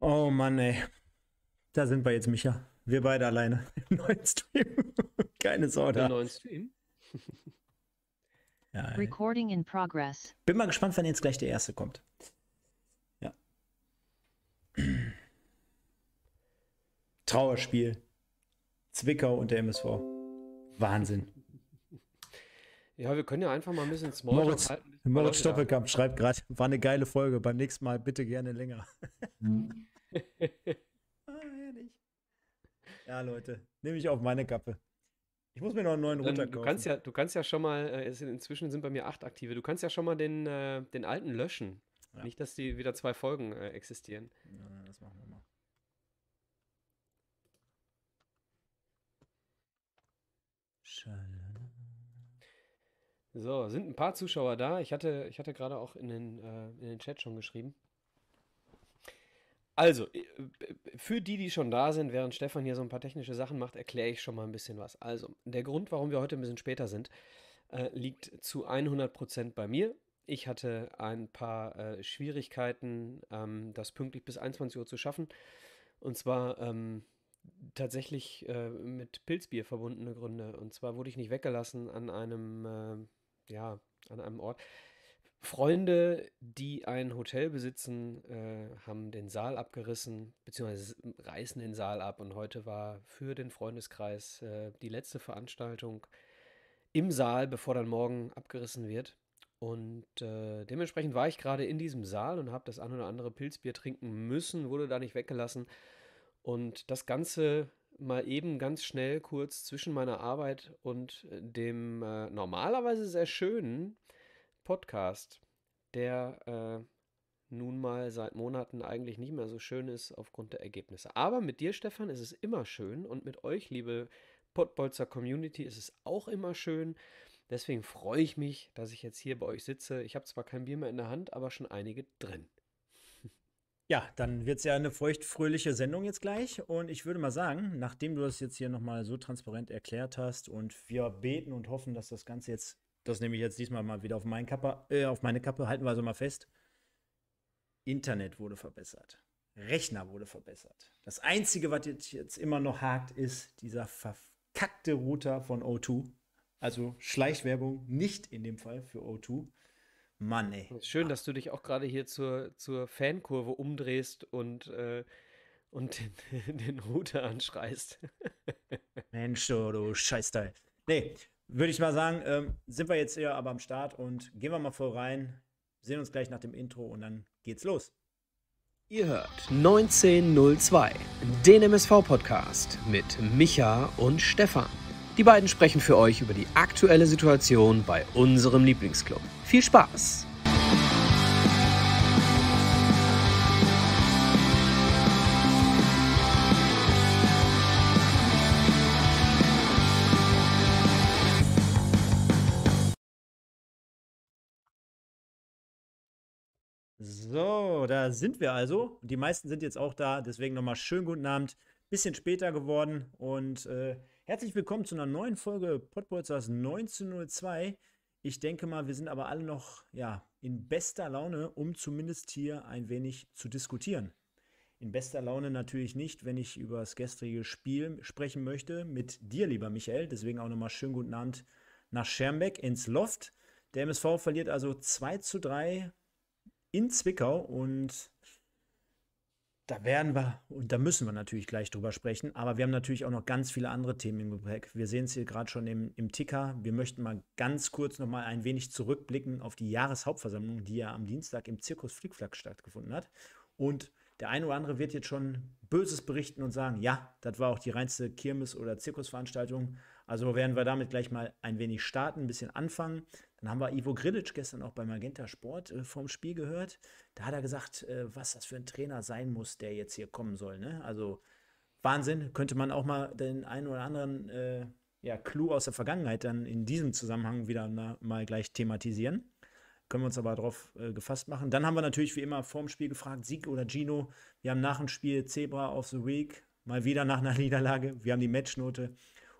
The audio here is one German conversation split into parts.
Oh Mann, ey. Da sind wir jetzt, Micha. Wir beide alleine im neuen Stream. Keine Sorge. Im neuen Stream? ja, Recording in progress. Bin mal gespannt, wann jetzt gleich der erste kommt. Ja. Trauerspiel. Zwickau und der MSV. Wahnsinn. Ja, wir können ja einfach mal ein bisschen Smalltalk Moritz, halten. Moritz Stoppelkamp schreibt gerade, war eine geile Folge. Beim nächsten Mal bitte gerne länger. Mhm. ah, herrlich. Ja, Leute, nehme ich auf meine Kappe. Ich muss mir noch einen neuen Router kaufen. Du kannst ja, du kannst ja schon mal, äh, inzwischen sind bei mir acht aktive, du kannst ja schon mal den, äh, den alten löschen. Ja. Nicht, dass die wieder zwei Folgen äh, existieren. Ja, das machen wir mal. Schön. So, sind ein paar Zuschauer da. Ich hatte, ich hatte gerade auch in den, äh, in den Chat schon geschrieben. Also, äh, für die, die schon da sind, während Stefan hier so ein paar technische Sachen macht, erkläre ich schon mal ein bisschen was. Also, der Grund, warum wir heute ein bisschen später sind, äh, liegt zu 100% bei mir. Ich hatte ein paar äh, Schwierigkeiten, ähm, das pünktlich bis 21 Uhr zu schaffen. Und zwar ähm, tatsächlich äh, mit Pilzbier verbundene Gründe. Und zwar wurde ich nicht weggelassen an einem äh, ja, an einem Ort. Freunde, die ein Hotel besitzen, äh, haben den Saal abgerissen, beziehungsweise reißen den Saal ab. Und heute war für den Freundeskreis äh, die letzte Veranstaltung im Saal, bevor dann morgen abgerissen wird. Und äh, dementsprechend war ich gerade in diesem Saal und habe das ein oder andere Pilzbier trinken müssen, wurde da nicht weggelassen. Und das Ganze mal eben ganz schnell kurz zwischen meiner Arbeit und äh, dem äh, normalerweise sehr schönen Podcast, der äh, nun mal seit Monaten eigentlich nicht mehr so schön ist aufgrund der Ergebnisse. Aber mit dir, Stefan, ist es immer schön und mit euch, liebe Pottbolzer Community, ist es auch immer schön. Deswegen freue ich mich, dass ich jetzt hier bei euch sitze. Ich habe zwar kein Bier mehr in der Hand, aber schon einige drin. Ja, dann wird es ja eine feuchtfröhliche Sendung jetzt gleich. Und ich würde mal sagen, nachdem du das jetzt hier nochmal so transparent erklärt hast und wir beten und hoffen, dass das Ganze jetzt, das nehme ich jetzt diesmal mal wieder auf, meinen Kappe, äh, auf meine Kappe, halten wir also mal fest. Internet wurde verbessert. Rechner wurde verbessert. Das Einzige, was jetzt immer noch hakt, ist dieser verkackte Router von O2. Also Schleichwerbung nicht in dem Fall für O2. Mann, ey. Schön, ah. dass du dich auch gerade hier zur, zur Fankurve umdrehst und, äh, und den, den Router anschreist. Mensch, du, oh, du Scheißteil. Nee, würde ich mal sagen, ähm, sind wir jetzt hier aber am Start und gehen wir mal voll rein. Sehen uns gleich nach dem Intro und dann geht's los. Ihr hört 1902, den MSV-Podcast mit Micha und Stefan. Die beiden sprechen für euch über die aktuelle Situation bei unserem Lieblingsclub. Viel Spaß! So, da sind wir also. Die meisten sind jetzt auch da, deswegen nochmal schönen guten Abend. Bisschen später geworden und äh, Herzlich willkommen zu einer neuen Folge Podbolzers 1902. Ich denke mal, wir sind aber alle noch ja, in bester Laune, um zumindest hier ein wenig zu diskutieren. In bester Laune natürlich nicht, wenn ich über das gestrige Spiel sprechen möchte mit dir, lieber Michael. Deswegen auch nochmal schönen guten Abend nach Schermbeck ins Loft. Der MSV verliert also 2 zu 3 in Zwickau und da werden wir und da müssen wir natürlich gleich drüber sprechen, aber wir haben natürlich auch noch ganz viele andere Themen im Gepäck. Wir sehen es hier gerade schon im, im, Ticker. Wir möchten mal ganz kurz noch mal ein wenig zurückblicken auf die Jahreshauptversammlung, die ja am Dienstag im Zirkus Flickflack stattgefunden hat. Und der eine oder andere wird jetzt schon Böses berichten und sagen, ja, das war auch die reinste Kirmes- oder Zirkusveranstaltung. Also werden wir damit gleich mal ein wenig starten, ein bisschen anfangen. Dann haben wir Ivo Grilic gestern auch bei Magenta Sport äh, vom Spiel gehört. Da hat er gesagt, äh, was das für ein Trainer sein muss, der jetzt hier kommen soll. Ne? Also Wahnsinn, könnte man auch mal den einen oder anderen äh, ja, Clou aus der Vergangenheit dann in diesem Zusammenhang wieder na, mal gleich thematisieren. Können wir uns aber darauf äh, gefasst machen. Dann haben wir natürlich wie immer vorm Spiel gefragt, Sieg oder Gino. Wir haben nach dem Spiel Zebra of the Week, mal wieder nach einer Niederlage. Wir haben die Matchnote.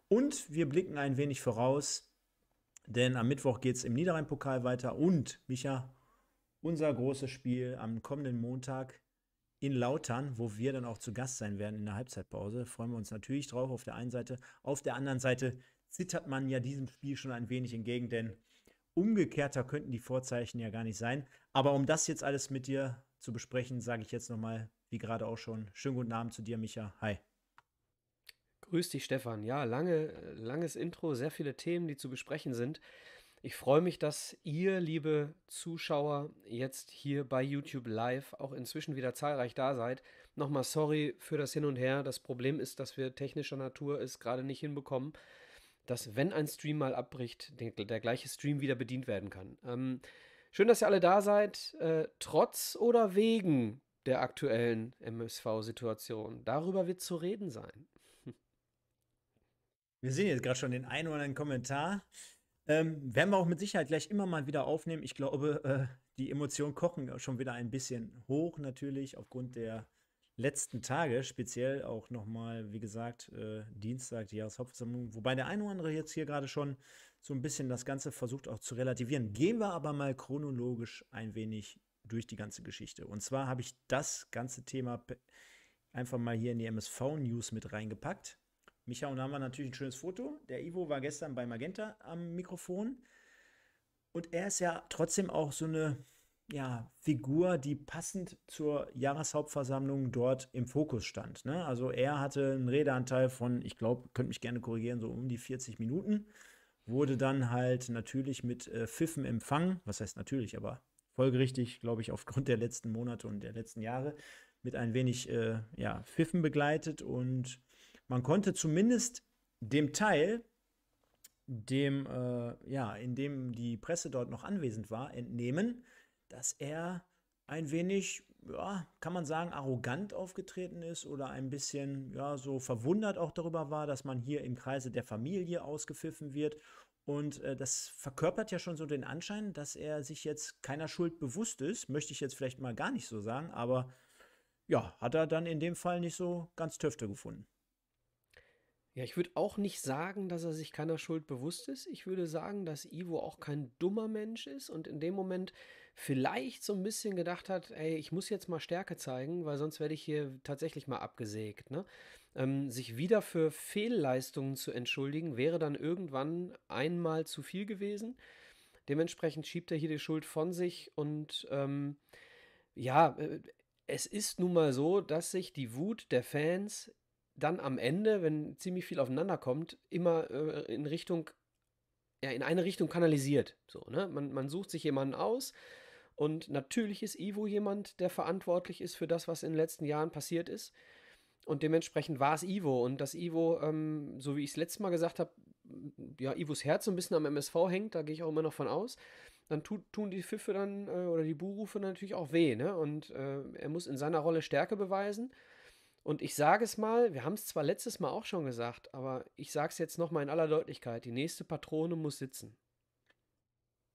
Und wir blicken ein wenig voraus denn am Mittwoch geht es im Niederrhein-Pokal weiter und, Micha, unser großes Spiel am kommenden Montag in Lautern, wo wir dann auch zu Gast sein werden in der Halbzeitpause. Freuen wir uns natürlich drauf auf der einen Seite. Auf der anderen Seite zittert man ja diesem Spiel schon ein wenig entgegen, denn umgekehrter könnten die Vorzeichen ja gar nicht sein. Aber um das jetzt alles mit dir zu besprechen, sage ich jetzt nochmal, wie gerade auch schon, schönen guten Abend zu dir, Micha. Hi. Grüß dich, Stefan. Ja, lange, langes Intro, sehr viele Themen, die zu besprechen sind. Ich freue mich, dass ihr, liebe Zuschauer, jetzt hier bei YouTube Live auch inzwischen wieder zahlreich da seid. Nochmal sorry für das Hin und Her. Das Problem ist, dass wir technischer Natur es gerade nicht hinbekommen, dass, wenn ein Stream mal abbricht, der, der gleiche Stream wieder bedient werden kann. Ähm, schön, dass ihr alle da seid, äh, trotz oder wegen der aktuellen MSV-Situation. Darüber wird zu reden sein. Wir sehen jetzt gerade schon den einen oder anderen Kommentar. Ähm, werden wir auch mit Sicherheit gleich immer mal wieder aufnehmen. Ich glaube, äh, die Emotionen kochen schon wieder ein bisschen hoch, natürlich, aufgrund der letzten Tage, speziell auch nochmal, wie gesagt, äh, Dienstag, die Jahreshauptversammlung, wobei der eine oder andere jetzt hier gerade schon so ein bisschen das Ganze versucht auch zu relativieren. Gehen wir aber mal chronologisch ein wenig durch die ganze Geschichte. Und zwar habe ich das ganze Thema einfach mal hier in die MSV-News mit reingepackt. Micha und haben wir natürlich ein schönes Foto. Der Ivo war gestern bei Magenta am Mikrofon. Und er ist ja trotzdem auch so eine ja, Figur, die passend zur Jahreshauptversammlung dort im Fokus stand. Ne? Also er hatte einen Redeanteil von, ich glaube, könnt mich gerne korrigieren, so um die 40 Minuten. Wurde dann halt natürlich mit äh, Pfiffen empfangen, was heißt natürlich, aber folgerichtig, glaube ich, aufgrund der letzten Monate und der letzten Jahre, mit ein wenig äh, ja, Pfiffen begleitet und man konnte zumindest dem Teil, dem, äh, ja, in dem die Presse dort noch anwesend war, entnehmen, dass er ein wenig, ja, kann man sagen, arrogant aufgetreten ist oder ein bisschen, ja, so verwundert auch darüber war, dass man hier im Kreise der Familie ausgepfiffen wird. Und äh, das verkörpert ja schon so den Anschein, dass er sich jetzt keiner Schuld bewusst ist. Möchte ich jetzt vielleicht mal gar nicht so sagen, aber ja, hat er dann in dem Fall nicht so ganz Töfte gefunden. Ja, ich würde auch nicht sagen, dass er sich keiner Schuld bewusst ist. Ich würde sagen, dass Ivo auch kein dummer Mensch ist und in dem Moment vielleicht so ein bisschen gedacht hat, ey, ich muss jetzt mal Stärke zeigen, weil sonst werde ich hier tatsächlich mal abgesägt. Ne? Ähm, sich wieder für Fehlleistungen zu entschuldigen, wäre dann irgendwann einmal zu viel gewesen. Dementsprechend schiebt er hier die Schuld von sich und ähm, ja, äh, es ist nun mal so, dass sich die Wut der Fans dann am Ende, wenn ziemlich viel aufeinander kommt, immer äh, in Richtung, ja, in eine Richtung kanalisiert. So, ne? man, man sucht sich jemanden aus und natürlich ist Ivo jemand, der verantwortlich ist für das, was in den letzten Jahren passiert ist. Und dementsprechend war es Ivo. Und dass Ivo, ähm, so wie ich es letztes Mal gesagt habe, ja, Ivos Herz so ein bisschen am MSV hängt, da gehe ich auch immer noch von aus, dann tu, tun die Pfiffe dann äh, oder die Buhrufe natürlich auch weh. Ne? Und äh, er muss in seiner Rolle Stärke beweisen. Und ich sage es mal, wir haben es zwar letztes Mal auch schon gesagt, aber ich sage es jetzt nochmal in aller Deutlichkeit, die nächste Patrone muss sitzen.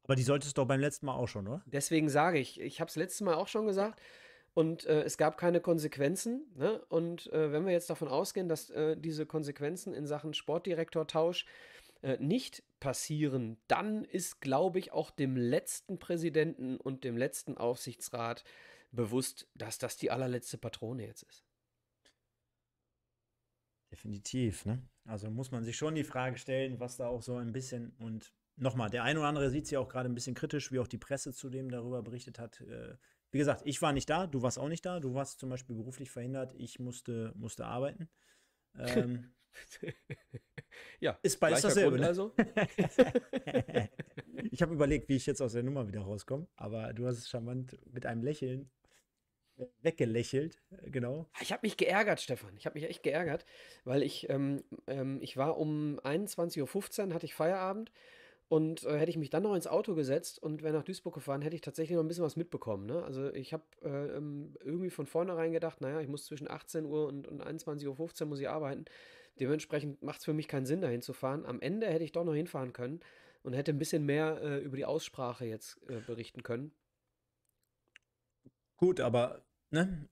Aber die solltest du doch beim letzten Mal auch schon, oder? Deswegen sage ich, ich habe es letztes Mal auch schon gesagt und äh, es gab keine Konsequenzen. Ne? Und äh, wenn wir jetzt davon ausgehen, dass äh, diese Konsequenzen in Sachen Sportdirektortausch äh, nicht passieren, dann ist, glaube ich, auch dem letzten Präsidenten und dem letzten Aufsichtsrat bewusst, dass das die allerletzte Patrone jetzt ist. Definitiv, ne? Also muss man sich schon die Frage stellen, was da auch so ein bisschen und nochmal, der eine oder andere sieht sie auch gerade ein bisschen kritisch, wie auch die Presse zudem darüber berichtet hat. Äh, wie gesagt, ich war nicht da, du warst auch nicht da, du warst zum Beispiel beruflich verhindert, ich musste, musste arbeiten. Ähm, ja, ist beides dasselbe. Ne? Also. ich habe überlegt, wie ich jetzt aus der Nummer wieder rauskomme, aber du hast es charmant mit einem Lächeln weggelächelt, äh, genau. Ich habe mich geärgert, Stefan. Ich habe mich echt geärgert, weil ich, ähm, ähm, ich war um 21.15 Uhr, hatte ich Feierabend und äh, hätte ich mich dann noch ins Auto gesetzt und wäre nach Duisburg gefahren, hätte ich tatsächlich noch ein bisschen was mitbekommen. Ne? Also ich habe äh, ähm, irgendwie von vornherein gedacht, naja, ich muss zwischen 18 Uhr und, und 21.15 Uhr muss ich arbeiten. Dementsprechend macht es für mich keinen Sinn, dahin zu fahren. Am Ende hätte ich doch noch hinfahren können und hätte ein bisschen mehr äh, über die Aussprache jetzt äh, berichten können. Gut, aber ne?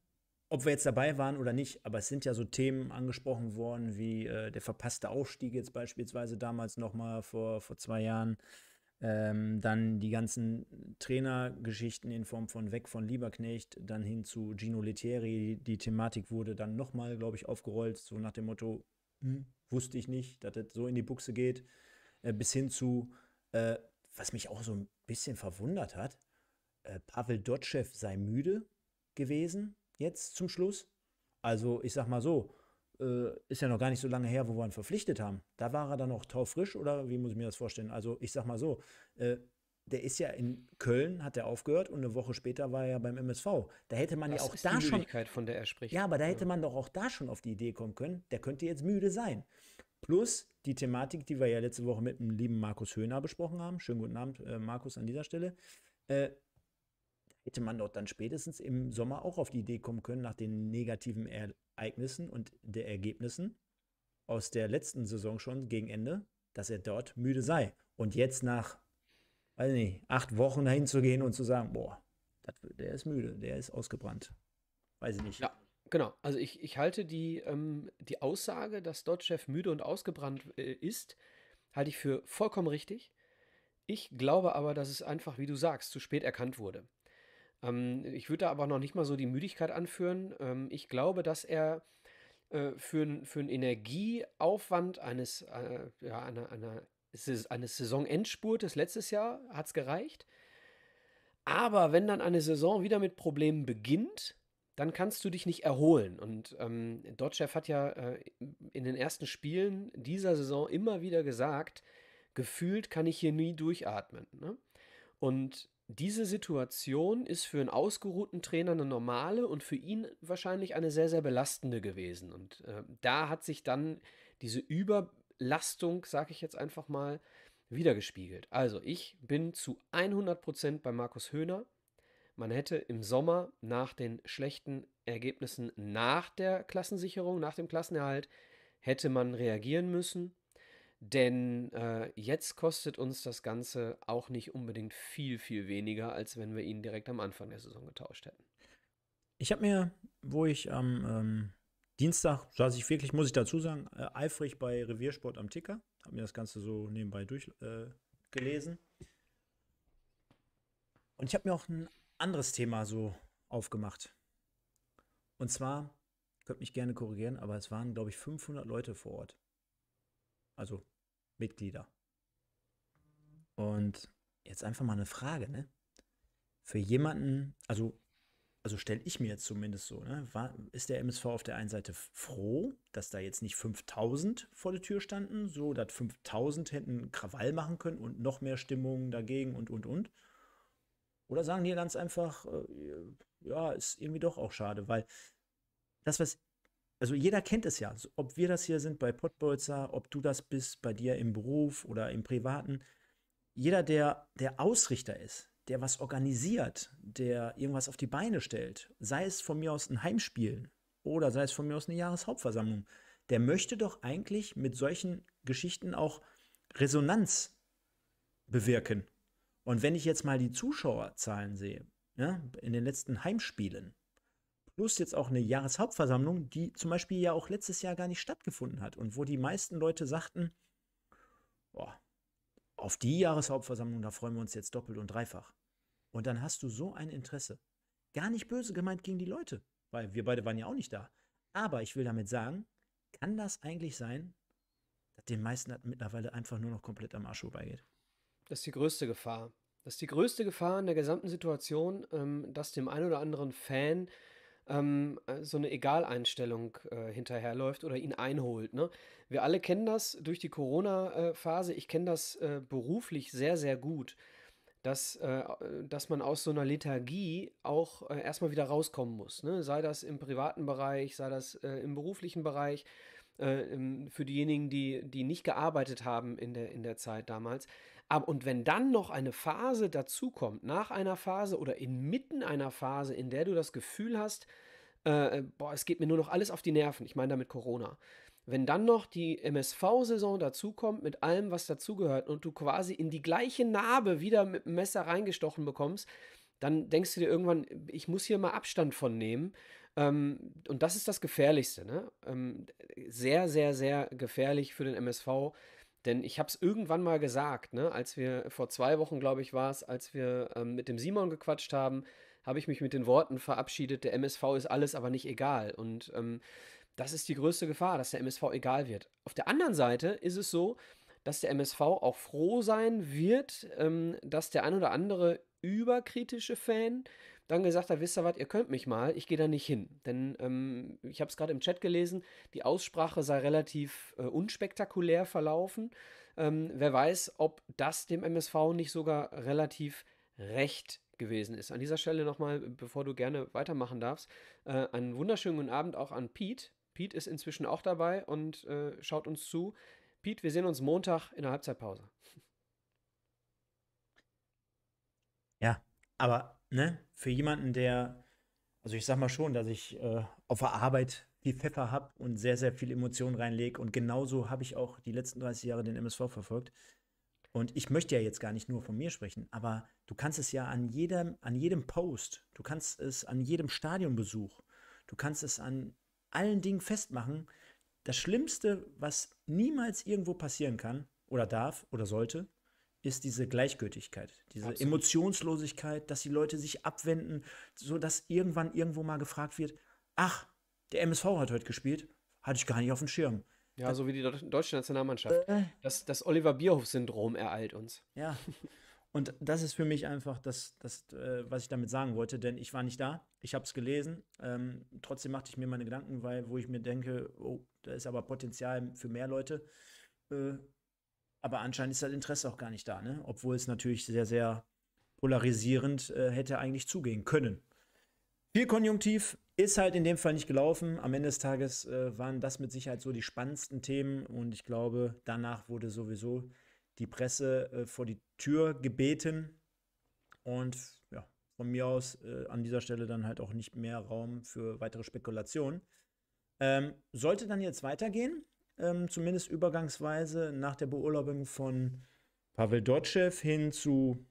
ob wir jetzt dabei waren oder nicht, aber es sind ja so Themen angesprochen worden, wie äh, der verpasste Aufstieg jetzt beispielsweise damals nochmal vor, vor zwei Jahren. Ähm, dann die ganzen Trainergeschichten in Form von weg von Lieberknecht, dann hin zu Gino Lettieri. Die, Thematik wurde dann nochmal, glaube ich, aufgerollt, so nach dem Motto, hm, wusste ich nicht, dass das so in die Buchse geht. Äh, bis hin zu, äh, was mich auch so ein bisschen verwundert hat, äh, Pavel Dotschew sei müde gewesen, jetzt zum Schluss. Also ich sag mal so, äh, ist ja noch gar nicht so lange her, wo wir ihn verpflichtet haben. Da war er dann noch taufrisch oder wie muss ich mir das vorstellen? Also ich sag mal so, äh, der ist ja in Köln, hat er aufgehört und eine Woche später war er ja beim MSV. Da hätte man das ja auch ist da die schon. Von der er spricht. Ja, aber da hätte ja. man doch auch da schon auf die Idee kommen können, der könnte jetzt müde sein. Plus die Thematik, die wir ja letzte Woche mit dem lieben Markus Höhner besprochen haben. Schönen guten Abend, äh, Markus, an dieser Stelle. Äh, hätte man dort dann spätestens im Sommer auch auf die Idee kommen können, nach den negativen Ereignissen und der Ergebnissen aus der letzten Saison schon gegen Ende, dass er dort müde sei. Und jetzt nach, weiß nicht, acht Wochen dahin zu gehen und zu sagen, boah, das, der ist müde, der ist ausgebrannt. Weiß ich nicht. Ja, genau. Also ich, ich halte die, ähm, die Aussage, dass dort chef müde und ausgebrannt äh, ist, halte ich für vollkommen richtig. Ich glaube aber, dass es einfach, wie du sagst, zu spät erkannt wurde. Ähm, ich würde da aber noch nicht mal so die Müdigkeit anführen. Ähm, ich glaube, dass er äh, für, für einen Energieaufwand eines, äh, ja, einer, einer, eines Saisonendspurtes letztes Jahr hat es gereicht. Aber wenn dann eine Saison wieder mit Problemen beginnt, dann kannst du dich nicht erholen. Und ähm, Dodgev hat ja äh, in den ersten Spielen dieser Saison immer wieder gesagt, gefühlt kann ich hier nie durchatmen. Ne? Und diese Situation ist für einen ausgeruhten Trainer eine normale und für ihn wahrscheinlich eine sehr, sehr belastende gewesen. Und äh, da hat sich dann diese Überlastung, sage ich jetzt einfach mal, wiedergespiegelt. Also ich bin zu 100% Prozent bei Markus Höhner. Man hätte im Sommer nach den schlechten Ergebnissen nach der Klassensicherung, nach dem Klassenerhalt, hätte man reagieren müssen. Denn äh, jetzt kostet uns das Ganze auch nicht unbedingt viel, viel weniger, als wenn wir ihn direkt am Anfang der Saison getauscht hätten. Ich habe mir, wo ich am ähm, Dienstag saß ich wirklich, muss ich dazu sagen, äh, eifrig bei Reviersport am Ticker, habe mir das Ganze so nebenbei durchgelesen. Äh, Und ich habe mir auch ein anderes Thema so aufgemacht. Und zwar, könnt mich gerne korrigieren, aber es waren, glaube ich, 500 Leute vor Ort also Mitglieder. Und jetzt einfach mal eine Frage, ne? Für jemanden, also, also stelle ich mir jetzt zumindest so, ne? War, ist der MSV auf der einen Seite froh, dass da jetzt nicht 5000 vor der Tür standen, so dass 5000 hätten Krawall machen können und noch mehr Stimmungen dagegen und, und, und? Oder sagen die ganz einfach, äh, ja, ist irgendwie doch auch schade, weil das, was also jeder kennt es ja, ob wir das hier sind bei Pottbolzer, ob du das bist bei dir im Beruf oder im Privaten. Jeder, der der Ausrichter ist, der was organisiert, der irgendwas auf die Beine stellt, sei es von mir aus ein Heimspiel oder sei es von mir aus eine Jahreshauptversammlung, der möchte doch eigentlich mit solchen Geschichten auch Resonanz bewirken. Und wenn ich jetzt mal die Zuschauerzahlen sehe, ja, ne, in den letzten Heimspielen, plus jetzt auch eine Jahreshauptversammlung, die zum Beispiel ja auch letztes Jahr gar nicht stattgefunden hat und wo die meisten Leute sagten, oh, auf die Jahreshauptversammlung, da freuen wir uns jetzt doppelt und dreifach. Und dann hast du so ein Interesse. Gar nicht böse gemeint gegen die Leute, weil wir beide waren ja auch nicht da. Aber ich will damit sagen, kann das eigentlich sein, dass den meisten das mittlerweile einfach nur noch komplett am Arsch vorbeigeht? Das ist die größte Gefahr. Das ist die größte Gefahr in der gesamten Situation, ähm, dass dem einen oder anderen Fan ähm, äh, so eine Egal-Einstellung äh, hinterherläuft oder ihn einholt. Ne? Wir alle kennen das durch die Corona-Phase. Ich kenne das äh, beruflich sehr, sehr gut, dass, äh, dass man aus so einer Lethargie auch äh, erstmal wieder rauskommen muss. Ne? Sei das im privaten Bereich, sei das äh, im beruflichen Bereich äh, ähm, für diejenigen, die, die nicht gearbeitet haben in der, in der Zeit damals. Aber, und wenn dann noch eine Phase dazukommt, nach einer Phase oder inmitten einer Phase, in der du das Gefühl hast, äh, äh boah, es geht mir nur noch alles auf die Nerven, ich meine damit Corona. Wenn dann noch die MSV-Saison dazukommt mit allem, was dazugehört und du quasi in die gleiche Narbe wieder mit dem Messer reingestochen bekommst, dann denkst du dir irgendwann, ich muss hier mal Abstand von nehmen ähm, und das ist das Gefährlichste. Ne? Ähm, sehr, sehr, sehr gefährlich für den MSV. Denn ich habe es irgendwann mal gesagt, ne? als wir vor zwei Wochen, glaube ich, war es, als wir ähm, mit dem Simon gequatscht haben, habe ich mich mit den Worten verabschiedet, der MSV ist alles, aber nicht egal. Und ähm, das ist die größte Gefahr, dass der MSV egal wird. Auf der anderen Seite ist es so, dass der MSV auch froh sein wird, ähm, dass der ein oder andere überkritische Fan äh, dann gesagt hat, wisst ihr was, ihr könnt mich mal, ich gehe da nicht hin. Denn ähm, ich habe es gerade im Chat gelesen, die Aussprache sei relativ äh, unspektakulär verlaufen. Ähm, wer weiß, ob das dem MSV nicht sogar relativ recht gewesen ist. An dieser Stelle nochmal, bevor du gerne weitermachen darfst, äh, einen wunderschönen guten Abend auch an Pete. Pete ist inzwischen auch dabei und äh, schaut uns zu. Pete, wir sehen uns Montag in der Halbzeitpause. Ja, aber ne, für jemanden, der, also ich sag mal schon, dass ich äh, auf der Arbeit viel Pfeffer habe und sehr, sehr viel Emotionen reinlege. Und genauso habe ich auch die letzten 30 Jahre den MSV verfolgt. Und ich möchte ja jetzt gar nicht nur von mir sprechen, aber du kannst es ja an jedem, an jedem Post, du kannst es an jedem Stadionbesuch, du kannst es an allen Dingen festmachen. Das Schlimmste, was niemals irgendwo passieren kann oder darf oder sollte, ist diese Gleichgültigkeit, diese Absolut. Emotionslosigkeit, dass die Leute sich abwenden, sodass irgendwann irgendwo mal gefragt wird, ach, der MSV hat heute gespielt, hatte ich gar nicht auf dem Schirm. Ja, das, so wie die deutsche Nationalmannschaft. Äh, äh, das, das Oliver Bierhoff-Syndrom ereilt uns. Ja. Und das ist für mich einfach das, das äh, was ich damit sagen wollte, denn ich war nicht da, ich habe es gelesen. Ähm, trotzdem machte ich mir meine Gedanken, weil wo ich mir denke, oh, da ist aber Potenzial für mehr Leute. Äh, aber anscheinend ist das Interesse auch gar nicht da, ne? Obwohl es natürlich sehr, sehr polarisierend äh, hätte eigentlich zugehen können. Viel Konjunktiv ist halt in dem Fall nicht gelaufen. Am Ende des Tages äh, waren das mit Sicherheit so die spannendsten Themen und ich glaube, danach wurde sowieso die Presse äh, vor die Tür gebeten und ja, von mir aus äh, an dieser Stelle dann halt auch nicht mehr Raum für weitere Spekulationen. Ähm, sollte dann jetzt weitergehen, ähm, zumindest übergangsweise nach der Beurlaubung von Pavel Dotschew hin zu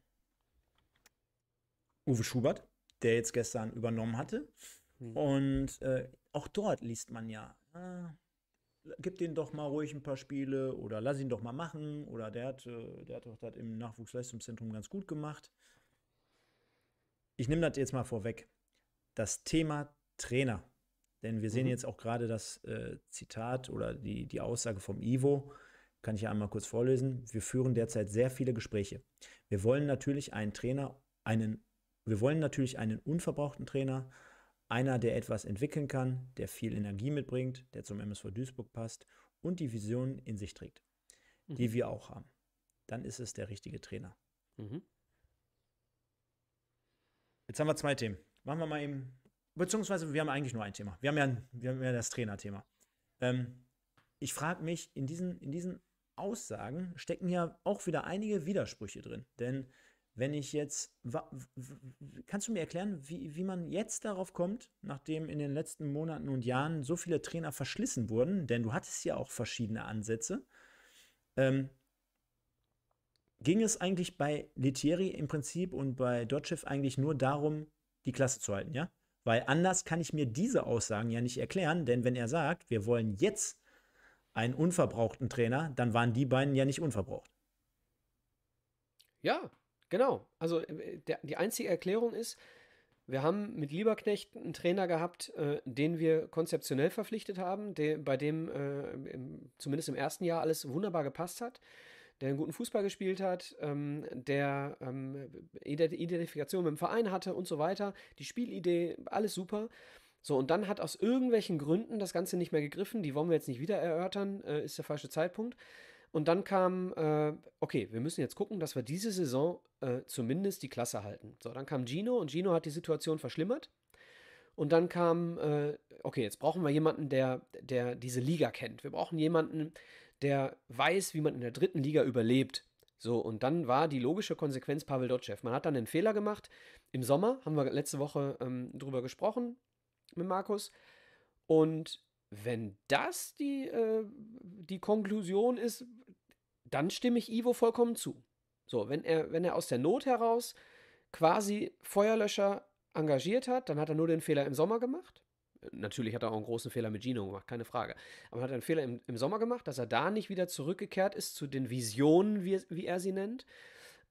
Uwe Schubert, der jetzt gestern übernommen hatte. Mhm. Und äh, auch dort liest man ja, äh, gib den doch mal ruhig ein paar Spiele oder lass ihn doch mal machen. Oder der hat, äh, der hat doch das im Nachwuchsleistungszentrum ganz gut gemacht. Ich nehme das jetzt mal vorweg. Das Thema Trainer denn wir sehen mhm. jetzt auch gerade das äh, Zitat oder die, die Aussage vom Ivo, kann ich ja einmal kurz vorlesen. Wir führen derzeit sehr viele Gespräche. Wir wollen natürlich einen Trainer, einen, wir wollen natürlich einen unverbrauchten Trainer, einer, der etwas entwickeln kann, der viel Energie mitbringt, der zum MSV Duisburg passt und die Vision in sich trägt, mhm. die wir auch haben. Dann ist es der richtige Trainer. Mhm. Jetzt haben wir zwei Themen. Machen wir mal eben beziehungsweise wir haben eigentlich nur ein Thema. Wir haben ja, wir haben ja das Trainerthema. Ähm, ich frage mich, in diesen, in diesen Aussagen stecken ja auch wieder einige Widersprüche drin. Denn wenn ich jetzt, kannst du mir erklären, wie, wie man jetzt darauf kommt, nachdem in den letzten Monaten und Jahren so viele Trainer verschlissen wurden, denn du hattest ja auch verschiedene Ansätze. Ähm, ging es eigentlich bei Letieri im Prinzip und bei Dotschew eigentlich nur darum, die Klasse zu halten, ja? Weil anders kann ich mir diese Aussagen ja nicht erklären, denn wenn er sagt, wir wollen jetzt einen unverbrauchten Trainer, dann waren die beiden ja nicht unverbraucht. Ja, genau. Also äh, der, die einzige Erklärung ist, wir haben mit Lieberknecht einen Trainer gehabt, äh, den wir konzeptionell verpflichtet haben, de, bei dem äh, im, zumindest im ersten Jahr alles wunderbar gepasst hat der einen guten Fußball gespielt hat, ähm, der ähm, Identifikation mit dem Verein hatte und so weiter. Die Spielidee, alles super. So, und dann hat aus irgendwelchen Gründen das Ganze nicht mehr gegriffen. Die wollen wir jetzt nicht wieder erörtern, äh, ist der falsche Zeitpunkt. Und dann kam, äh, okay, wir müssen jetzt gucken, dass wir diese Saison äh, zumindest die Klasse halten. So, dann kam Gino und Gino hat die Situation verschlimmert. Und dann kam, äh, okay, jetzt brauchen wir jemanden, der, der diese Liga kennt. Wir brauchen jemanden, der weiß, wie man in der dritten Liga überlebt. So, und dann war die logische Konsequenz Pavel Dotschew. Man hat dann einen Fehler gemacht. Im Sommer haben wir letzte Woche ähm, drüber gesprochen mit Markus. Und wenn das die, äh, die Konklusion ist, dann stimme ich Ivo vollkommen zu. So, wenn er, wenn er aus der Not heraus quasi Feuerlöscher engagiert hat, dann hat er nur den Fehler im Sommer gemacht. Natürlich hat er auch einen großen Fehler mit Gino gemacht, keine Frage. Aber hat er einen Fehler im, im Sommer gemacht, dass er da nicht wieder zurückgekehrt ist zu den Visionen, wie, wie er sie nennt.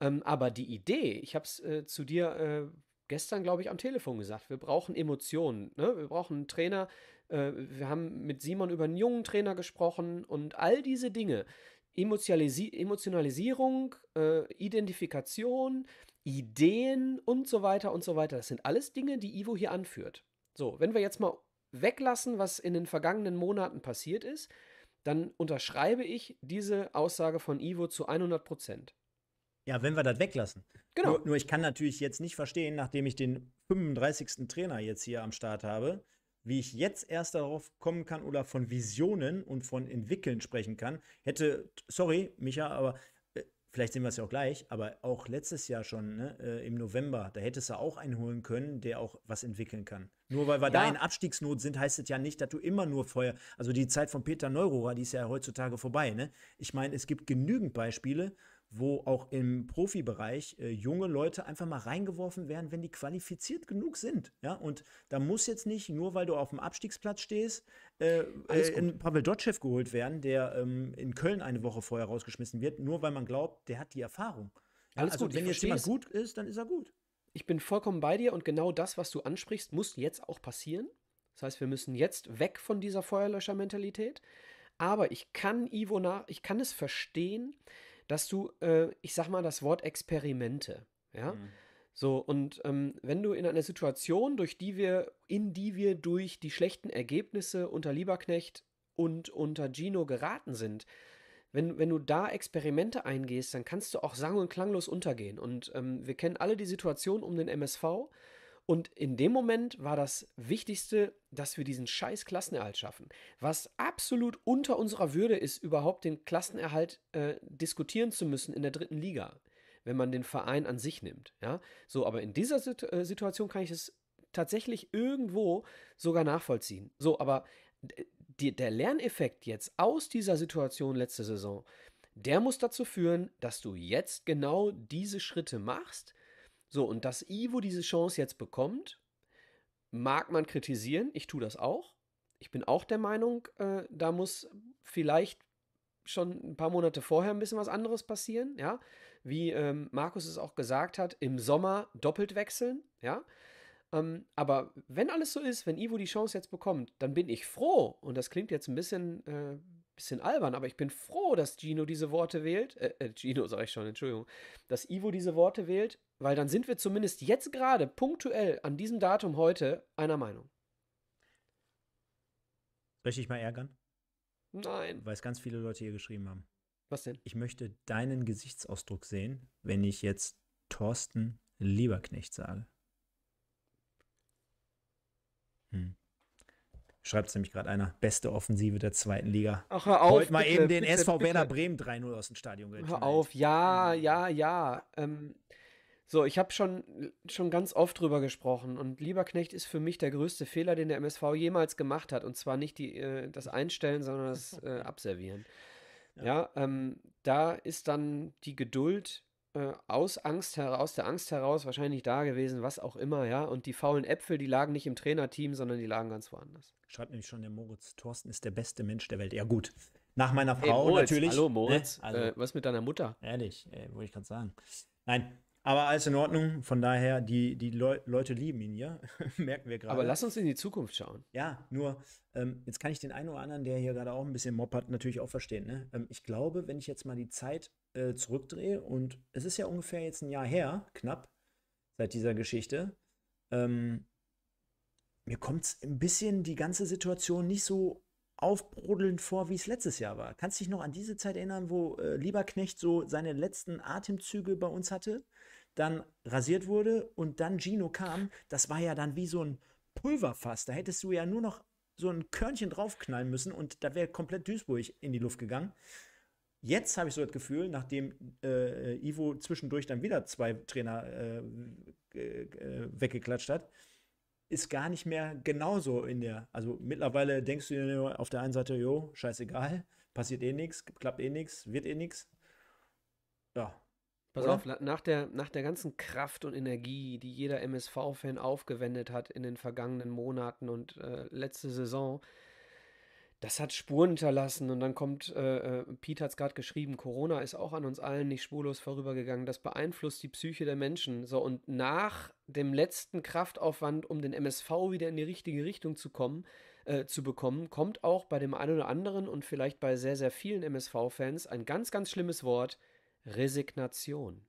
Ähm, aber die Idee, ich habe es äh, zu dir äh, gestern, glaube ich, am Telefon gesagt, wir brauchen Emotionen. Ne? Wir brauchen einen Trainer. Äh, wir haben mit Simon über einen jungen Trainer gesprochen und all diese Dinge. Emotionalisi Emotionalisierung, äh, Identifikation, Ideen und so weiter und so weiter. Das sind alles Dinge, die Ivo hier anführt. So, wenn wir jetzt mal weglassen, was in den vergangenen Monaten passiert ist, dann unterschreibe ich diese Aussage von Ivo zu 100 Prozent. Ja, wenn wir das weglassen. Genau. Nur, nur, ich kann natürlich jetzt nicht verstehen, nachdem ich den 35. Trainer jetzt hier am Start habe, wie ich jetzt erst darauf kommen kann oder von Visionen und von Entwickeln sprechen kann. Hätte, sorry, Micha, aber vielleicht sehen wir es ja auch gleich, aber auch letztes Jahr schon, ne, äh, im November, da hättest du auch einen holen können, der auch was entwickeln kann. Nur weil wir ja. da in Abstiegsnot sind, heißt es ja nicht, dass du immer nur Feuer. Also die Zeit von Peter Neururer, die ist ja heutzutage vorbei. Ne? Ich meine, es gibt genügend Beispiele, wo auch im Profibereich äh, junge Leute einfach mal reingeworfen werden, wenn die qualifiziert genug sind. Ja? Und da muss jetzt nicht, nur weil du auf dem Abstiegsplatz stehst, äh, äh, Pavel Dotschew geholt werden, der ähm, in Köln eine Woche vorher rausgeschmissen wird, nur weil man glaubt, der hat die Erfahrung. Ja, Alles also, gut. wenn ich jetzt jemand gut ist, dann ist er gut. Ich bin vollkommen bei dir und genau das, was du ansprichst, muss jetzt auch passieren. Das heißt, wir müssen jetzt weg von dieser Feuerlöschermentalität. Aber ich kann Ivo nach, ich kann es verstehen, dass du, äh, ich sag mal das Wort Experimente, ja. Mhm. So, und ähm, wenn du in einer Situation, durch die wir, in die wir durch die schlechten Ergebnisse unter Lieberknecht und unter Gino geraten sind, wenn, wenn du da Experimente eingehst, dann kannst du auch sang- und klanglos untergehen. Und ähm, wir kennen alle die Situation um den MSV, und in dem Moment war das Wichtigste, dass wir diesen scheiß Klassenerhalt schaffen. Was absolut unter unserer Würde ist, überhaupt den Klassenerhalt äh, diskutieren zu müssen in der dritten Liga, wenn man den Verein an sich nimmt. Ja? So, aber in dieser Sit äh, Situation kann ich es tatsächlich irgendwo sogar nachvollziehen. So, aber die, der Lerneffekt jetzt aus dieser Situation letzte Saison, der muss dazu führen, dass du jetzt genau diese Schritte machst, so, und dass Ivo diese Chance jetzt bekommt, mag man kritisieren. Ich tue das auch. Ich bin auch der Meinung, äh, da muss vielleicht schon ein paar Monate vorher ein bisschen was anderes passieren, ja. Wie ähm, Markus es auch gesagt hat, im Sommer doppelt wechseln, ja. Ähm, aber wenn alles so ist, wenn Ivo die Chance jetzt bekommt, dann bin ich froh, und das klingt jetzt ein bisschen, äh, bisschen albern, aber ich bin froh, dass Gino diese Worte wählt, äh, äh Gino sag ich schon, Entschuldigung, dass Ivo diese Worte wählt weil dann sind wir zumindest jetzt gerade punktuell an diesem Datum heute einer Meinung. Soll ich dich mal ärgern? Nein. Weil es ganz viele Leute hier geschrieben haben. Was denn? Ich möchte deinen Gesichtsausdruck sehen, wenn ich jetzt Thorsten Lieberknecht sage. Hm. Schreibt es nämlich gerade einer. Beste Offensive der zweiten Liga. Ach, hör auf. Heute mal bitte, eben den bitte, SV bitte. Werder Bremen 3-0 aus dem Stadion. Hör auf, ja, hm. ja, ja. Ähm, so, ich habe schon, schon ganz oft drüber gesprochen und Lieberknecht ist für mich der größte Fehler, den der MSV jemals gemacht hat. Und zwar nicht die, äh, das Einstellen, sondern das äh, Abservieren. Ja, ja ähm, da ist dann die Geduld äh, aus Angst heraus, der Angst heraus wahrscheinlich da gewesen, was auch immer, ja. Und die faulen Äpfel, die lagen nicht im Trainerteam, sondern die lagen ganz woanders. Schreibt nämlich schon der Moritz, Thorsten ist der beste Mensch der Welt. Ja, gut. Nach meiner Frau hey, Moritz, natürlich. Hallo ne? Moritz, ne? also, äh, was mit deiner Mutter? Ehrlich, äh, wollte ich gerade sagen. Nein, aber alles in Ordnung. Von daher, die, die Le Leute lieben ihn ja, merken wir gerade. Aber lass uns in die Zukunft schauen. Ja, nur ähm, jetzt kann ich den einen oder anderen, der hier gerade auch ein bisschen Mob hat, natürlich auch verstehen. Ne? Ähm, ich glaube, wenn ich jetzt mal die Zeit äh, zurückdrehe und es ist ja ungefähr jetzt ein Jahr her, knapp, seit dieser Geschichte, ähm, mir kommt ein bisschen die ganze Situation nicht so aufbrodelnd vor, wie es letztes Jahr war. Kannst du dich noch an diese Zeit erinnern, wo äh, Lieberknecht so seine letzten Atemzüge bei uns hatte? dann rasiert wurde und dann Gino kam, das war ja dann wie so ein Pulverfass. Da hättest du ja nur noch so ein Körnchen draufknallen müssen und da wäre komplett Duisburg in die Luft gegangen. Jetzt habe ich so das Gefühl, nachdem äh, Ivo zwischendurch dann wieder zwei Trainer äh, äh, äh weggeklatscht hat, ist gar nicht mehr genauso in der. Also mittlerweile denkst du dir auf der einen Seite, jo, scheißegal, passiert eh nichts, klappt eh nichts, wird eh nichts. Ja, Pass auf, nach der, nach der ganzen Kraft und Energie, die jeder MSV-Fan aufgewendet hat in den vergangenen Monaten und äh, letzte Saison, das hat Spuren hinterlassen und dann kommt, äh, äh Pete hat es gerade geschrieben, Corona ist auch an uns allen nicht spurlos vorübergegangen. Das beeinflusst die Psyche der Menschen. So, und nach dem letzten Kraftaufwand, um den MSV wieder in die richtige Richtung zu kommen, äh, zu bekommen, kommt auch bei dem einen oder anderen und vielleicht bei sehr, sehr vielen MSV-Fans ein ganz, ganz schlimmes Wort, Resignation.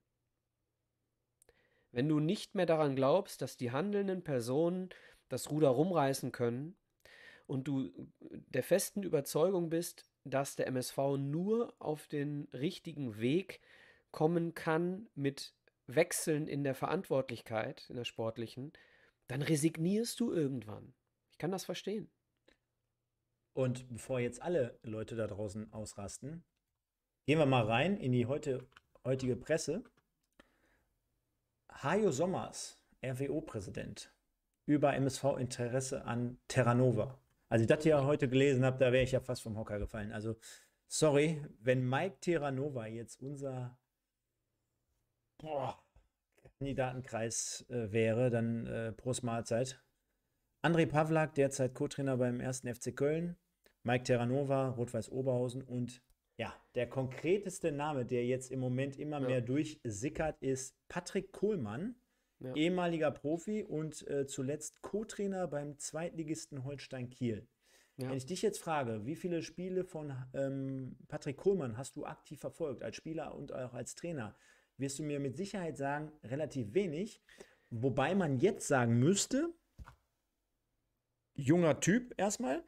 Wenn du nicht mehr daran glaubst, dass die handelnden Personen das Ruder rumreißen können und du der festen Überzeugung bist, dass der MSV nur auf den richtigen Weg kommen kann mit Wechseln in der Verantwortlichkeit, in der sportlichen, dann resignierst du irgendwann. Ich kann das verstehen. Und bevor jetzt alle Leute da draußen ausrasten, Gehen wir mal rein in die heute, heutige Presse. Hajo Sommers, RWO-Präsident, über MSV-Interesse an Terranova. Als ich das hier heute gelesen habe, da wäre ich ja fast vom Hocker gefallen. Also, sorry, wenn Mike Terranova jetzt unser boah, Kandidatenkreis äh, wäre, dann äh, Prost Mahlzeit. André Pavlak, derzeit Co-Trainer beim 1. FC Köln, Mike Terranova, Rot-Weiß Oberhausen und ja, der konkreteste Name, der jetzt im Moment immer ja. mehr durchsickert, ist Patrick Kohlmann, ja. ehemaliger Profi und äh, zuletzt Co-Trainer beim Zweitligisten Holstein Kiel. Ja. Wenn ich dich jetzt frage, wie viele Spiele von ähm, Patrick Kohlmann hast du aktiv verfolgt, als Spieler und auch als Trainer, wirst du mir mit Sicherheit sagen, relativ wenig. Wobei man jetzt sagen müsste, junger Typ erstmal.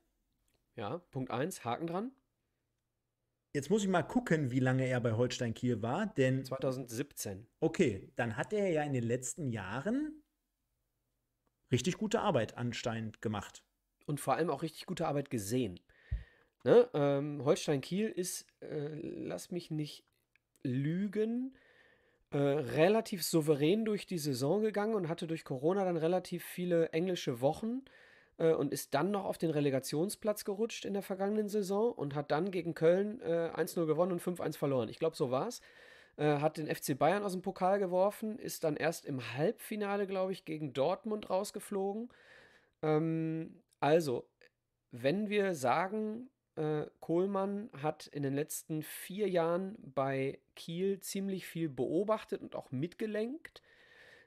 Ja, Punkt 1, Haken dran. Jetzt muss ich mal gucken, wie lange er bei Holstein Kiel war, denn 2017. Okay, dann hat er ja in den letzten Jahren richtig gute Arbeit anscheinend gemacht. Und vor allem auch richtig gute Arbeit gesehen. Ne? Ähm, Holstein Kiel ist, äh, lass mich nicht lügen, äh, relativ souverän durch die Saison gegangen und hatte durch Corona dann relativ viele englische Wochen. Äh, und ist dann noch auf den Relegationsplatz gerutscht in der vergangenen Saison und hat dann gegen Köln äh, 1-0 gewonnen und 5-1 verloren. Ich glaube, so war's. Äh, hat den FC Bayern aus dem Pokal geworfen, ist dann erst im Halbfinale, glaube ich, gegen Dortmund rausgeflogen. Ähm, also, wenn wir sagen, äh, Kohlmann hat in den letzten vier Jahren bei Kiel ziemlich viel beobachtet und auch mitgelenkt.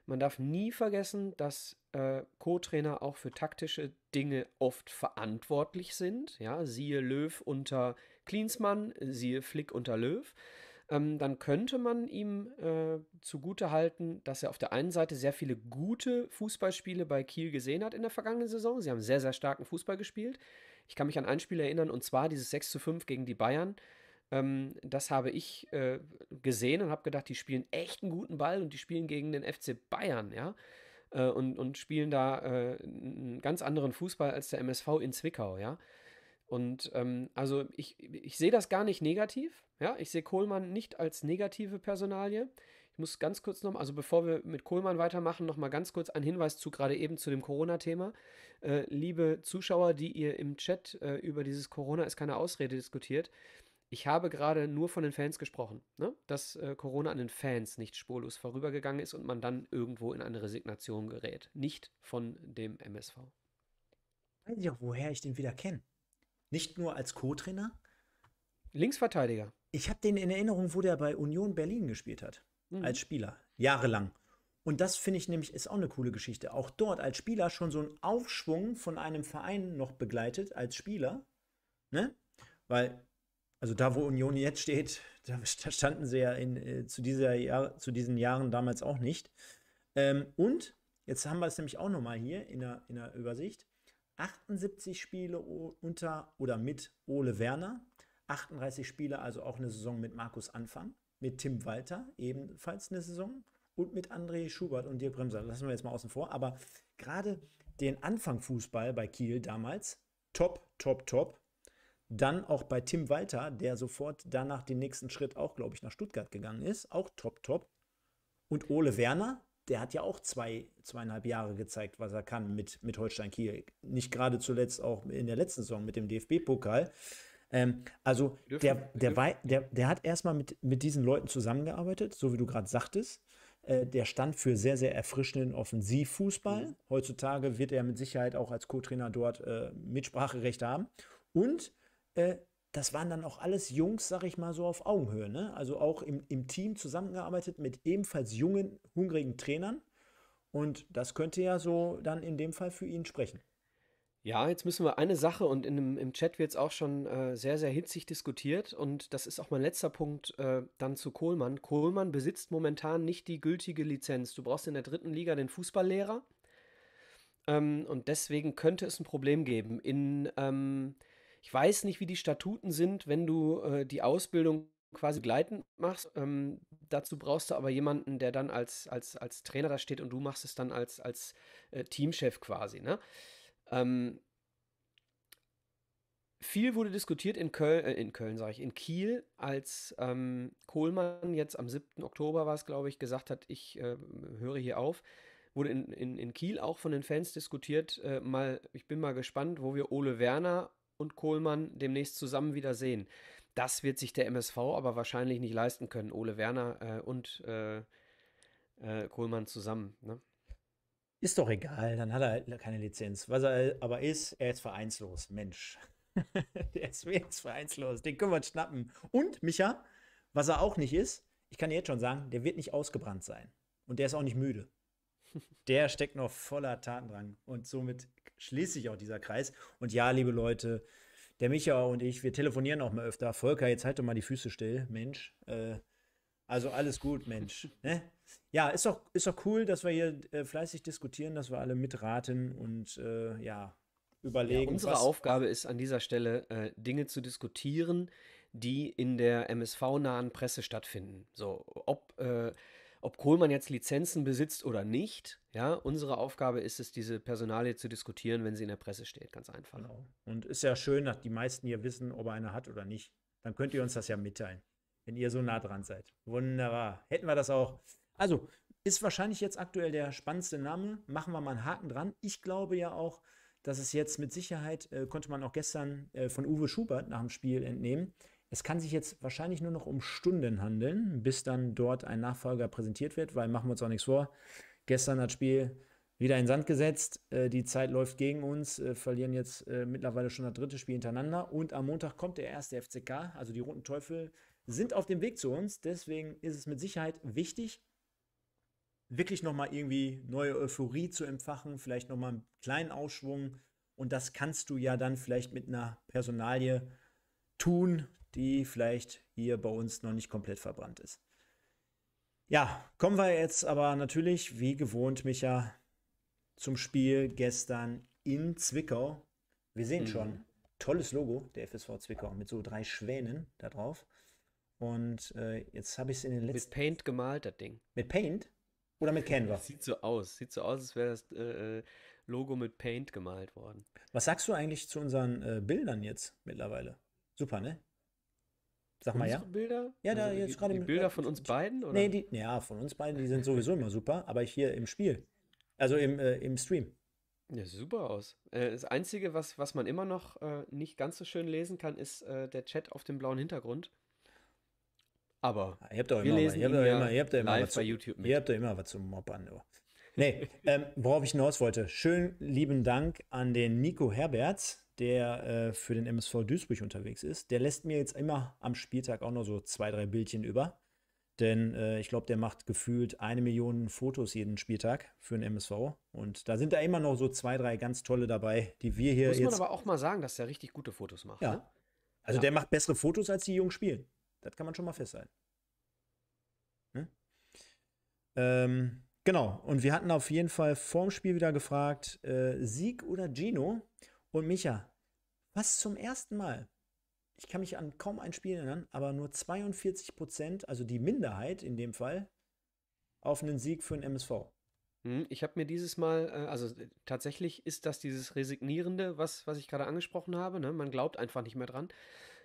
Man darf nie vergessen, dass äh, Co-Trainer auch für taktische Dinge oft verantwortlich sind. Ja, siehe Löw unter Klinsmann, siehe Flick unter Löw. Ähm, dann könnte man ihm äh, zugute halten, dass er auf der einen Seite sehr viele gute Fußballspiele bei Kiel gesehen hat in der vergangenen Saison. Sie haben sehr, sehr starken Fußball gespielt. Ich kann mich an ein Spiel erinnern, und zwar dieses 6 zu 5 gegen die Bayern. Ähm, das habe ich äh, gesehen und habe gedacht, die spielen echt einen guten Ball und die spielen gegen den FC Bayern, ja. Äh, und, und spielen da äh, einen ganz anderen Fußball als der MSV in Zwickau, ja. Und ähm, also ich, ich sehe das gar nicht negativ. Ja, ich sehe Kohlmann nicht als negative Personalie. Ich muss ganz kurz noch, also bevor wir mit Kohlmann weitermachen, noch mal ganz kurz ein Hinweis zu gerade eben zu dem Corona-Thema. Äh, liebe Zuschauer, die ihr im Chat äh, über dieses Corona ist keine Ausrede diskutiert, ich habe gerade nur von den Fans gesprochen, ne? dass äh, Corona an den Fans nicht spurlos vorübergegangen ist und man dann irgendwo in eine Resignation gerät. Nicht von dem MSV. Weiß ich auch, woher ich den wieder kenne. Nicht nur als Co-Trainer. Linksverteidiger. Ich habe den in Erinnerung, wo der bei Union Berlin gespielt hat. Mhm. Als Spieler. Jahrelang. Und das finde ich nämlich ist auch eine coole Geschichte. Auch dort als Spieler schon so ein Aufschwung von einem Verein noch begleitet, als Spieler. Ne? Weil also da, wo Union jetzt steht, da standen sie ja in, äh, zu, dieser Jahr, zu diesen Jahren damals auch nicht. Ähm, und jetzt haben wir es nämlich auch nochmal hier in der, in der Übersicht. 78 Spiele unter oder mit Ole Werner, 38 Spiele, also auch eine Saison mit Markus Anfang, mit Tim Walter ebenfalls eine Saison und mit André Schubert und Dirk Bremser. Lassen wir jetzt mal außen vor. Aber gerade den Anfang Fußball bei Kiel damals, top, top, top. Dann auch bei Tim Walter, der sofort danach den nächsten Schritt auch, glaube ich, nach Stuttgart gegangen ist. Auch top, top. Und Ole Werner, der hat ja auch zwei, zweieinhalb Jahre gezeigt, was er kann mit, mit Holstein Kiel. Nicht gerade zuletzt auch in der letzten Saison mit dem DFB-Pokal. Ähm, also dürfen, der, der, war, der, der hat erstmal mit, mit diesen Leuten zusammengearbeitet, so wie du gerade sagtest. Äh, der stand für sehr, sehr erfrischenden Offensivfußball. Mhm. Heutzutage wird er mit Sicherheit auch als Co-Trainer dort äh, Mitspracherecht haben. Und äh, das waren dann auch alles Jungs, sag ich mal so, auf Augenhöhe. Ne? Also auch im, im Team zusammengearbeitet mit ebenfalls jungen, hungrigen Trainern. Und das könnte ja so dann in dem Fall für ihn sprechen. Ja, jetzt müssen wir eine Sache und in, im Chat wird es auch schon äh, sehr, sehr hitzig diskutiert und das ist auch mein letzter Punkt äh, dann zu Kohlmann. Kohlmann besitzt momentan nicht die gültige Lizenz. Du brauchst in der dritten Liga den Fußballlehrer ähm, und deswegen könnte es ein Problem geben. In ähm, ich weiß nicht, wie die Statuten sind, wenn du äh, die Ausbildung quasi begleitend machst. Ähm, dazu brauchst du aber jemanden, der dann als, als, als Trainer da steht und du machst es dann als, als äh, Teamchef quasi. Ne? Ähm, viel wurde diskutiert in Köln, äh, in Köln sage ich, in Kiel, als ähm, Kohlmann jetzt am 7. Oktober war es, glaube ich, gesagt hat, ich äh, höre hier auf. Wurde in, in, in Kiel auch von den Fans diskutiert. Äh, mal, ich bin mal gespannt, wo wir Ole Werner und Kohlmann demnächst zusammen wieder sehen. Das wird sich der MSV aber wahrscheinlich nicht leisten können. Ole Werner äh, und äh, äh, Kohlmann zusammen. Ne? Ist doch egal, dann hat er halt keine Lizenz. Was er aber ist, er ist vereinslos. Mensch. der ist jetzt vereinslos. Den können wir schnappen. Und, Micha, was er auch nicht ist, ich kann dir jetzt schon sagen, der wird nicht ausgebrannt sein. Und der ist auch nicht müde. Der steckt noch voller Tatendrang. Und somit schließt sich auch dieser Kreis. Und ja, liebe Leute, der Micha und ich, wir telefonieren auch mal öfter. Volker, jetzt halt doch mal die Füße still, Mensch. Äh, also alles gut, Mensch. ne? Ja, ist doch, ist doch cool, dass wir hier äh, fleißig diskutieren, dass wir alle mitraten und äh, ja, überlegen. Ja, unsere Aufgabe ist an dieser Stelle, äh, Dinge zu diskutieren, die in der MSV-nahen Presse stattfinden. So, ob äh, ob Kohlmann jetzt Lizenzen besitzt oder nicht. Ja, unsere Aufgabe ist es, diese Personalie zu diskutieren, wenn sie in der Presse steht, ganz einfach. Genau. Und ist ja schön, dass die meisten hier wissen, ob er eine hat oder nicht. Dann könnt ihr uns das ja mitteilen, wenn ihr so nah dran seid. Wunderbar. Hätten wir das auch. Also, ist wahrscheinlich jetzt aktuell der spannendste Name. Machen wir mal einen Haken dran. Ich glaube ja auch, dass es jetzt mit Sicherheit, äh, konnte man auch gestern äh, von Uwe Schubert nach dem Spiel entnehmen, es kann sich jetzt wahrscheinlich nur noch um Stunden handeln, bis dann dort ein Nachfolger präsentiert wird, weil machen wir uns auch nichts vor. Gestern hat Spiel wieder in Sand gesetzt. Äh, die Zeit läuft gegen uns, äh, verlieren jetzt äh, mittlerweile schon das dritte Spiel hintereinander. Und am Montag kommt der erste FCK, also die Roten Teufel sind auf dem Weg zu uns. Deswegen ist es mit Sicherheit wichtig, wirklich nochmal irgendwie neue Euphorie zu empfachen, vielleicht nochmal einen kleinen Ausschwung. Und das kannst du ja dann vielleicht mit einer Personalie tun, die vielleicht hier bei uns noch nicht komplett verbrannt ist. Ja, kommen wir jetzt aber natürlich, wie gewohnt, Micha, zum Spiel gestern in Zwickau. Wir sehen mhm. schon, tolles Logo der FSV Zwickau mit so drei Schwänen da drauf. Und äh, jetzt habe ich es in den letzten. Mit Paint gemalt, das Ding. Mit Paint? Oder mit Canva? sieht so aus. Sieht so aus, als wäre das äh, äh, Logo mit Paint gemalt worden. Was sagst du eigentlich zu unseren äh, Bildern jetzt mittlerweile? Super, ne? Sag mal ja. Bilder? Ja, da also jetzt die, gerade. Die Bilder von uns beiden? Oder? Nee, die, ja, von uns beiden, die sind sowieso immer super, aber hier im Spiel. Also im, äh, im Stream. Ja, super aus. Äh, das Einzige, was, was man immer noch äh, nicht ganz so schön lesen kann, ist äh, der Chat auf dem blauen Hintergrund. Aber ah, ja, ihr habt doch immer, ihr habt ja immer, ihr habt immer doch immer was zum Mobbern. Du. Nee, ähm, worauf ich hinaus wollte. Schönen lieben Dank an den Nico Herberts der äh, für den MSV Duisburg unterwegs ist, der lässt mir jetzt immer am Spieltag auch noch so zwei, drei Bildchen über. Denn äh, ich glaube, der macht gefühlt eine Million Fotos jeden Spieltag für den MSV. Und da sind da immer noch so zwei, drei ganz tolle dabei, die wir hier. Muss jetzt man aber auch mal sagen, dass der richtig gute Fotos macht. Ja. Ne? Also ja. der macht bessere Fotos, als die Jungen spielen. Das kann man schon mal festhalten. Hm? Ähm, genau. Und wir hatten auf jeden Fall vorm Spiel wieder gefragt, äh, Sieg oder Gino? Und Micha, was zum ersten Mal? Ich kann mich an kaum ein Spiel erinnern, aber nur 42 Prozent, also die Minderheit in dem Fall, auf einen Sieg für den MSV. Hm, ich habe mir dieses Mal, äh, also äh, tatsächlich ist das dieses Resignierende, was, was ich gerade angesprochen habe. Ne? Man glaubt einfach nicht mehr dran.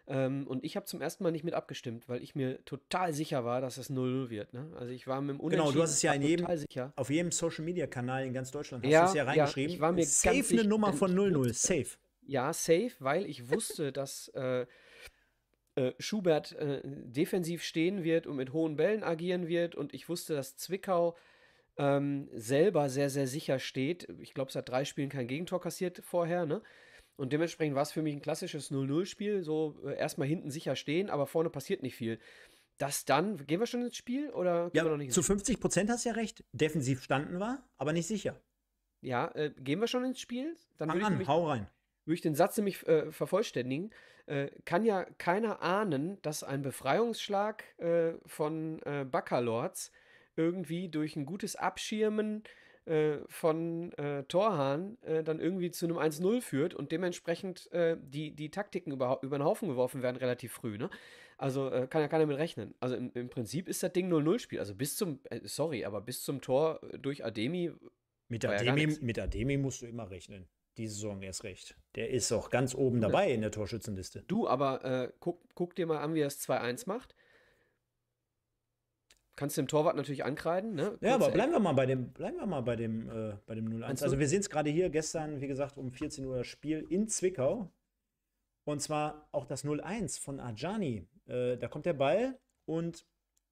Ähm, und ich habe zum ersten Mal nicht mit abgestimmt, weil ich mir total sicher war, dass es 0-0 wird. Ne? Also ich war mit dem Unentschieden Genau, du hast es ja in jedem, sicher. auf jedem Social-Media-Kanal in ganz Deutschland hast ja, es ja reingeschrieben. Ja, ich war mir safe eine Nummer von 0-0, safe. Ja, safe, weil ich wusste, dass äh, äh, Schubert äh, defensiv stehen wird und mit hohen Bällen agieren wird. Und ich wusste, dass Zwickau ähm, selber sehr, sehr sicher steht. Ich glaube, es hat drei Spielen kein Gegentor kassiert vorher. Ne? Und dementsprechend war es für mich ein klassisches 0-0-Spiel, so äh, erstmal hinten sicher stehen, aber vorne passiert nicht viel. Das dann, gehen wir schon ins Spiel oder gehen ja, Zu 50 Prozent hast du ja recht. Defensiv standen war, aber nicht sicher. Ja, äh, gehen wir schon ins Spiel? Dann Fang an, nämlich, hau rein. Würde ich den Satz nämlich äh, vervollständigen, äh, kann ja keiner ahnen, dass ein Befreiungsschlag äh, von äh, Baccalords irgendwie durch ein gutes Abschirmen äh, von äh, Torhahn äh, dann irgendwie zu einem 1-0 führt und dementsprechend äh, die, die Taktiken über, über den Haufen geworfen werden relativ früh. Ne? Also äh, kann ja keiner mit rechnen. Also im, im Prinzip ist das Ding 0-0-Spiel. Also bis zum, sorry, aber bis zum Tor durch Ademi. Mit Ademi, ja mit Ademi musst du immer rechnen diese Saison erst recht. Der ist auch ganz oben dabei in der Torschützenliste. Du, aber äh, guck, guck, dir mal an, wie er es 2-1 macht. Kannst du dem Torwart natürlich ankreiden, ne? ja, aber äh, bleiben wir mal bei dem, bleiben wir mal bei dem, äh, bei dem 0-1. Also wir sehen es gerade hier gestern, wie gesagt, um 14 Uhr das Spiel in Zwickau. Und zwar auch das 0-1 von Ajani. Äh, da kommt der Ball und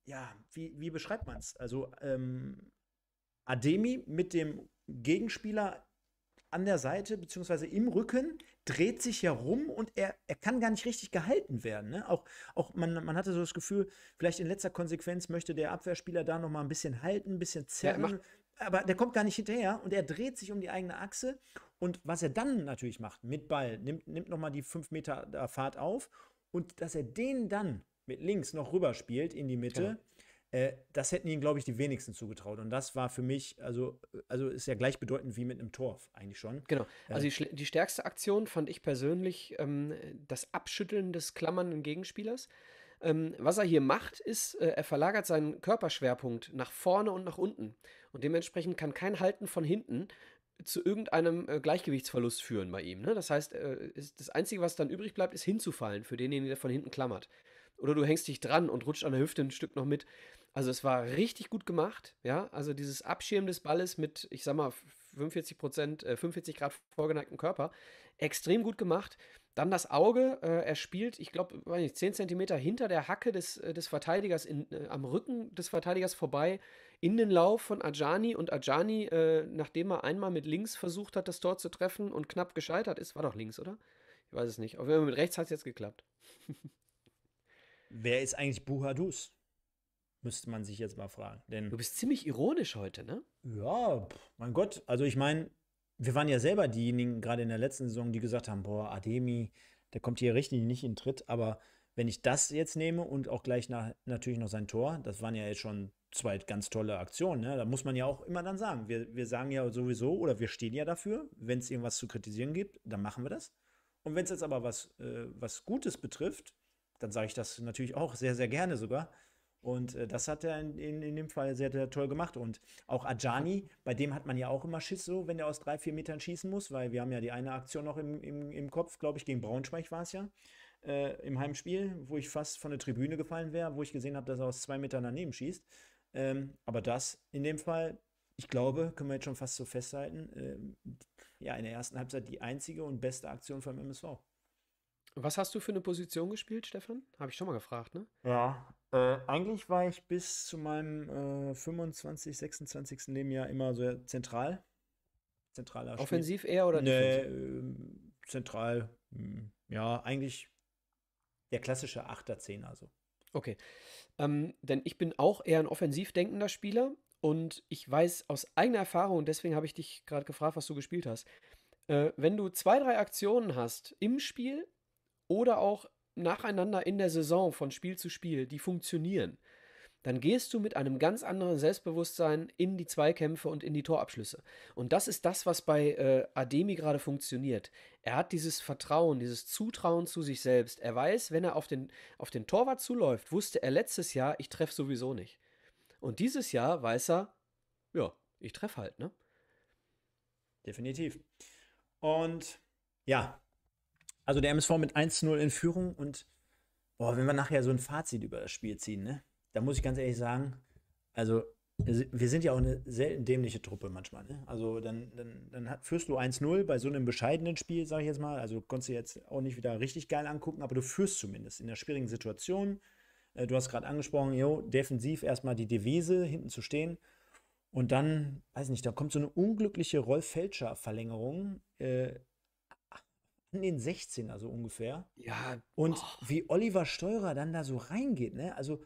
ja, wie, wie beschreibt man es? Also ähm, Ademi mit dem Gegenspieler an der Seite beziehungsweise im Rücken, dreht sich herum und er, er kann gar nicht richtig gehalten werden. Ne? Auch, auch man, man hatte so das Gefühl, vielleicht in letzter Konsequenz möchte der Abwehrspieler da nochmal ein bisschen halten, ein bisschen zerren. Ja, aber der kommt gar nicht hinterher und er dreht sich um die eigene Achse. Und was er dann natürlich macht mit Ball, nimmt, nimmt nochmal die 5 Meter äh, Fahrt auf und dass er den dann mit links noch rüberspielt in die Mitte. Genau äh, das hätten ihnen, glaube ich, die wenigsten zugetraut. Und das war für mich, also, also ist ja gleichbedeutend wie mit einem Torf eigentlich schon. Genau. Äh, also die, die stärkste Aktion fand ich persönlich ähm, das Abschütteln des klammernden Gegenspielers. Ähm, was er hier macht, ist, äh, er verlagert seinen Körperschwerpunkt nach vorne und nach unten. Und dementsprechend kann kein Halten von hinten zu irgendeinem äh, Gleichgewichtsverlust führen bei ihm. Ne? Das heißt, äh, ist, das Einzige, was dann übrig bleibt, ist hinzufallen für denjenigen, der von hinten klammert. Oder du hängst dich dran und rutscht an der Hüfte ein Stück noch mit. Also es war richtig gut gemacht, ja. Also dieses Abschirmen des Balles mit, ich sag mal, 45 Prozent, äh, 45 Grad vorgeneigtem Körper, extrem gut gemacht. Dann das Auge, äh, er spielt, ich glaube, 10 Zentimeter hinter der Hacke des, äh, des Verteidigers, in, äh, am Rücken des Verteidigers vorbei, in den Lauf von Ajani. Und Ajani, äh, nachdem er einmal mit links versucht hat, das Tor zu treffen und knapp gescheitert ist, war doch links, oder? Ich weiß es nicht. Auf jeden Fall mit rechts hat es jetzt geklappt. Wer ist eigentlich Buhadus? Müsste man sich jetzt mal fragen. Denn, du bist ziemlich ironisch heute, ne? Ja, mein Gott. Also ich meine, wir waren ja selber diejenigen, gerade in der letzten Saison, die gesagt haben, boah, Ademi, der kommt hier richtig nicht in Tritt. Aber wenn ich das jetzt nehme und auch gleich nach, natürlich noch sein Tor, das waren ja jetzt schon zwei ganz tolle Aktionen. Ne? Da muss man ja auch immer dann sagen, wir, wir sagen ja sowieso oder wir stehen ja dafür, wenn es irgendwas zu kritisieren gibt, dann machen wir das. Und wenn es jetzt aber was, äh, was Gutes betrifft, dann sage ich das natürlich auch sehr, sehr gerne sogar. Und äh, das hat er in, in, in, dem Fall sehr, sehr toll gemacht. Und auch Ajani, bei dem hat man ja auch immer Schiss, so wenn er aus drei, vier Metern schießen muss, weil wir haben ja die eine Aktion noch im, im, im Kopf, glaube ich, gegen Braunschweig war es ja, äh, im Heimspiel, wo ich fast von der Tribüne gefallen wäre, wo ich gesehen habe, dass er aus zwei Metern daneben schießt. Ähm, aber das in dem Fall, ich glaube, können wir jetzt schon fast so festhalten, äh, ja, in der ersten Halbzeit die einzige und beste Aktion vom MSV. Was hast du für eine Position gespielt, Stefan? Habe ich schon mal gefragt, ne? Ja, äh, eigentlich war ich bis zu meinem äh, 25, 26. Lebensjahr immer so zentral. Zentraler Spiel. Offensiv eher oder nicht? nee, äh, zentral. Hm, ja, eigentlich der klassische 8er, 10er Okay. Ähm, denn ich bin auch eher ein offensiv denkender Spieler und ich weiß aus eigener Erfahrung, deswegen habe ich dich gerade gefragt, was du gespielt hast. Äh, wenn du zwei, drei Aktionen hast im Spiel, oder auch nacheinander in der Saison von Spiel zu Spiel, die funktionieren, dann gehst du mit einem ganz anderen Selbstbewusstsein in die Zweikämpfe und in die Torabschlüsse. Und das ist das, was bei äh, Ademi gerade funktioniert. Er hat dieses Vertrauen, dieses Zutrauen zu sich selbst. Er weiß, wenn er auf den, auf den Torwart zuläuft, wusste er letztes Jahr, ich treffe sowieso nicht. Und dieses Jahr weiß er, ja, ich treffe halt, ne? Definitiv. Und ja, also der MSV mit 1-0 in Führung und boah, wenn wir nachher so ein Fazit über das Spiel ziehen, ne? Da muss ich ganz ehrlich sagen, also wir sind ja auch eine selten dämliche Truppe manchmal. Ne? Also dann, dann, dann hat, führst du 1-0 bei so einem bescheidenen Spiel, sage ich jetzt mal. Also konntest du jetzt auch nicht wieder richtig geil angucken, aber du führst zumindest in der schwierigen Situation. Äh, du hast gerade angesprochen, jo, defensiv erstmal die Devise, hinten zu stehen. Und dann, weiß nicht, da kommt so eine unglückliche Rolf fälscher verlängerung äh, an den 16er so ungefähr. Ja. Und oh. wie Oliver Steurer dann da so reingeht, ne? Also.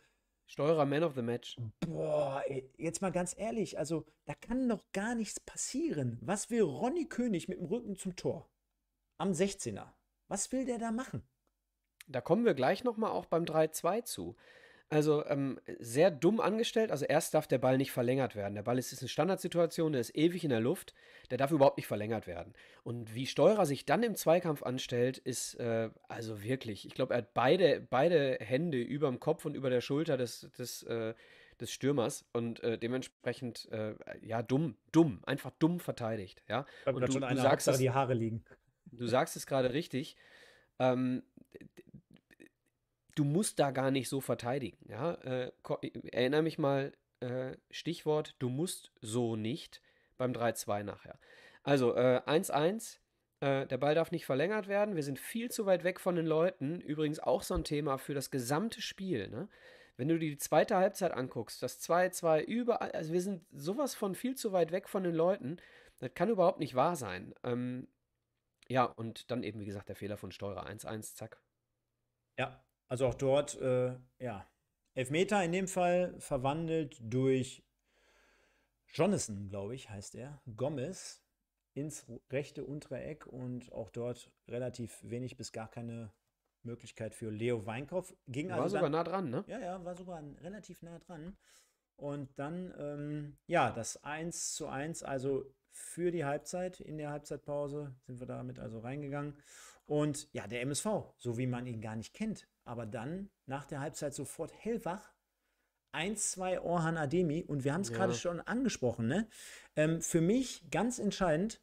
Steurer Man of the Match. Boah, jetzt mal ganz ehrlich, also da kann doch gar nichts passieren. Was will Ronny König mit dem Rücken zum Tor? Am 16er. Was will der da machen? Da kommen wir gleich nochmal auch beim 3-2 zu. Also ähm, sehr dumm angestellt. Also erst darf der Ball nicht verlängert werden. Der Ball ist, ist eine Standardsituation, der ist ewig in der Luft, der darf überhaupt nicht verlängert werden. Und wie Steurer sich dann im Zweikampf anstellt, ist äh, also wirklich, ich glaube, er hat beide, beide Hände über dem Kopf und über der Schulter des, des, äh, des Stürmers und äh, dementsprechend, äh, ja, dumm, dumm, einfach dumm verteidigt. Ja? und du, schon du sagst, dass die Haare liegen. Du sagst es gerade richtig. Ähm, du musst da gar nicht so verteidigen. Ja? Äh, erinnere mich mal, äh, Stichwort, du musst so nicht beim 3-2 nachher. Also 1-1, äh, äh, der Ball darf nicht verlängert werden. Wir sind viel zu weit weg von den Leuten. Übrigens auch so ein Thema für das gesamte Spiel. Ne? Wenn du dir die zweite Halbzeit anguckst, das 2-2 überall, also wir sind sowas von viel zu weit weg von den Leuten. Das kann überhaupt nicht wahr sein. Ähm, ja, und dann eben, wie gesagt, der Fehler von Steurer 1-1, zack. Ja, also auch dort, äh, ja, Elfmeter in dem Fall verwandelt durch Jonathan, glaube ich, heißt er, Gomez ins rechte untere Eck und auch dort relativ wenig bis gar keine Möglichkeit für Leo Weinkauf. Ging war also sogar dann, nah dran, ne? Ja, ja, war sogar relativ nah dran. Und dann, ähm, ja, das 1 zu 1, also für die Halbzeit, in der Halbzeitpause sind wir damit also reingegangen. Und ja, der MSV, so wie man ihn gar nicht kennt, aber dann nach der Halbzeit sofort hellwach. 1, 2 Orhan Ademi und wir haben es ja. gerade schon angesprochen. Ne? Ähm, für mich ganz entscheidend,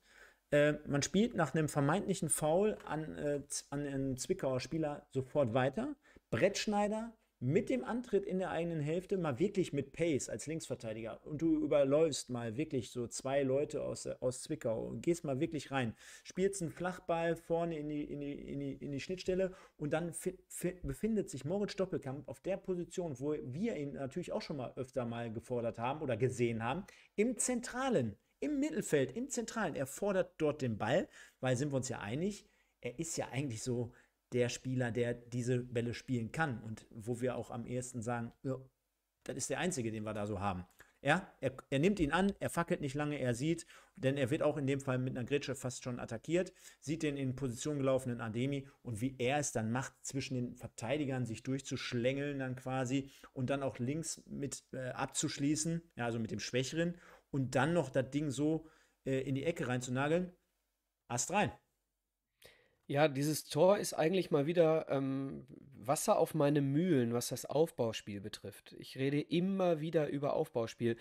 äh, man spielt nach einem vermeintlichen Foul an, äh, an einen Zwickauer Spieler sofort weiter. Brettschneider mit dem Antritt in der eigenen Hälfte mal wirklich mit Pace als Linksverteidiger und du überläufst mal wirklich so zwei Leute aus, aus Zwickau und gehst mal wirklich rein, spielst einen Flachball vorne in die, in die, in die, in die Schnittstelle und dann befindet sich Moritz Doppelkamp auf der Position, wo wir ihn natürlich auch schon mal öfter mal gefordert haben oder gesehen haben, im Zentralen, im Mittelfeld, im Zentralen. Er fordert dort den Ball, weil sind wir uns ja einig, er ist ja eigentlich so der Spieler, der diese Bälle spielen kann und wo wir auch am ehesten sagen, ja, das ist der einzige, den wir da so haben. Ja, er, er, nimmt ihn an, er fackelt nicht lange, er sieht, denn er wird auch in dem Fall mit einer Gritsche fast schon attackiert, sieht den in Position gelaufenen Ademi und wie er es dann macht, zwischen den Verteidigern sich durchzuschlängeln dann quasi und dann auch links mit äh, abzuschließen, ja, also mit dem Schwächeren und dann noch das Ding so äh, in die Ecke reinzunageln, Ast rein. Ja, dieses Tor ist eigentlich mal wieder ähm, Wasser auf meine Mühlen, was das Aufbauspiel betrifft. Ich rede immer wieder über Aufbauspiel.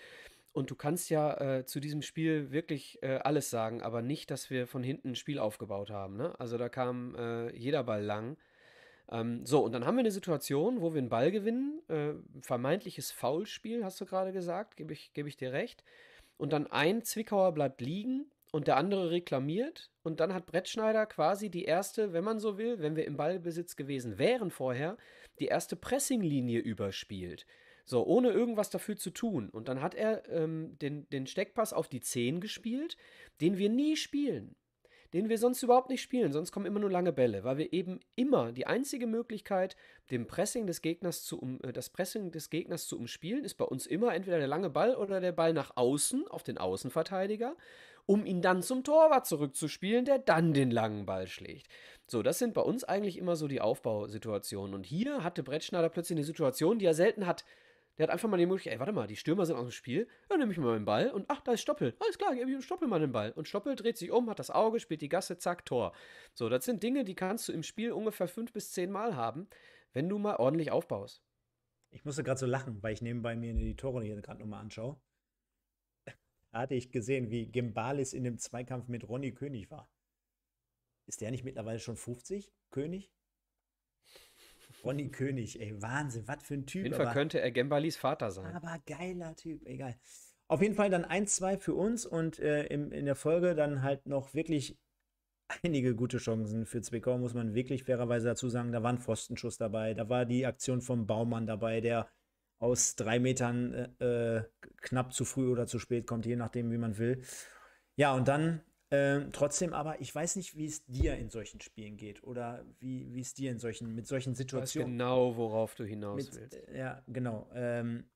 Und du kannst ja äh, zu diesem Spiel wirklich äh, alles sagen, aber nicht, dass wir von hinten ein Spiel aufgebaut haben. Ne? Also da kam äh, jeder Ball lang. Ähm, so, und dann haben wir eine Situation, wo wir einen Ball gewinnen. Äh, vermeintliches Foulspiel, hast du gerade gesagt, gebe ich, geb ich dir recht. Und dann ein Zwickauer bleibt liegen und der andere reklamiert und dann hat Brettschneider quasi die erste, wenn man so will, wenn wir im Ballbesitz gewesen wären vorher, die erste Pressinglinie überspielt. So, ohne irgendwas dafür zu tun. Und dann hat er ähm, den, den Steckpass auf die 10 gespielt, den wir nie spielen. Den wir sonst überhaupt nicht spielen, sonst kommen immer nur lange Bälle, weil wir eben immer die einzige Möglichkeit, dem Pressing des Gegners zu um, äh, das Pressing des Gegners zu umspielen, ist bei uns immer entweder der lange Ball oder der Ball nach außen auf den Außenverteidiger um ihn dann zum Torwart zurückzuspielen, der dann den langen Ball schlägt. So, das sind bei uns eigentlich immer so die Aufbausituationen. Und hier hatte Brettschneider plötzlich eine Situation, die er selten hat. Der hat einfach mal die Möglichkeit, ey, warte mal, die Stürmer sind aus dem Spiel, dann nehme ich mal meinen Ball und ach, da ist Stoppel. Alles klar, gebe ich dem Stoppel mal den Ball. Und Stoppel dreht sich um, hat das Auge, spielt die Gasse, zack, Tor. So, das sind Dinge, die kannst du im Spiel ungefähr fünf bis zehn Mal haben, wenn du mal ordentlich aufbaust. Ich musste gerade so lachen, weil ich nebenbei mir die Tore hier gerade nochmal anschaue hatte ich gesehen, wie Gimbalis in dem Zweikampf mit Ronny König war. Ist der nicht mittlerweile schon 50? König? Ronny König, ey, Wahnsinn, was für ein Typ. Auf jeden Fall aber, könnte er Gimbalis Vater sein. Aber geiler Typ, egal. Auf jeden Fall dann 1-2 für uns und äh, in, in der Folge dann halt noch wirklich einige gute Chancen für Zwickau, muss man wirklich fairerweise dazu sagen. Da war ein Pfostenschuss dabei, da war die Aktion vom Baumann dabei, der aus drei Metern äh, äh, knapp zu früh oder zu spät kommt, je nachdem, wie man will. Ja, und dann ähm, trotzdem aber, ich weiß nicht, wie es dir in solchen Spielen geht oder wie, wie es dir in solchen, mit solchen Situationen. genau, worauf du hinaus mit, willst. Äh, ja, genau. Ähm,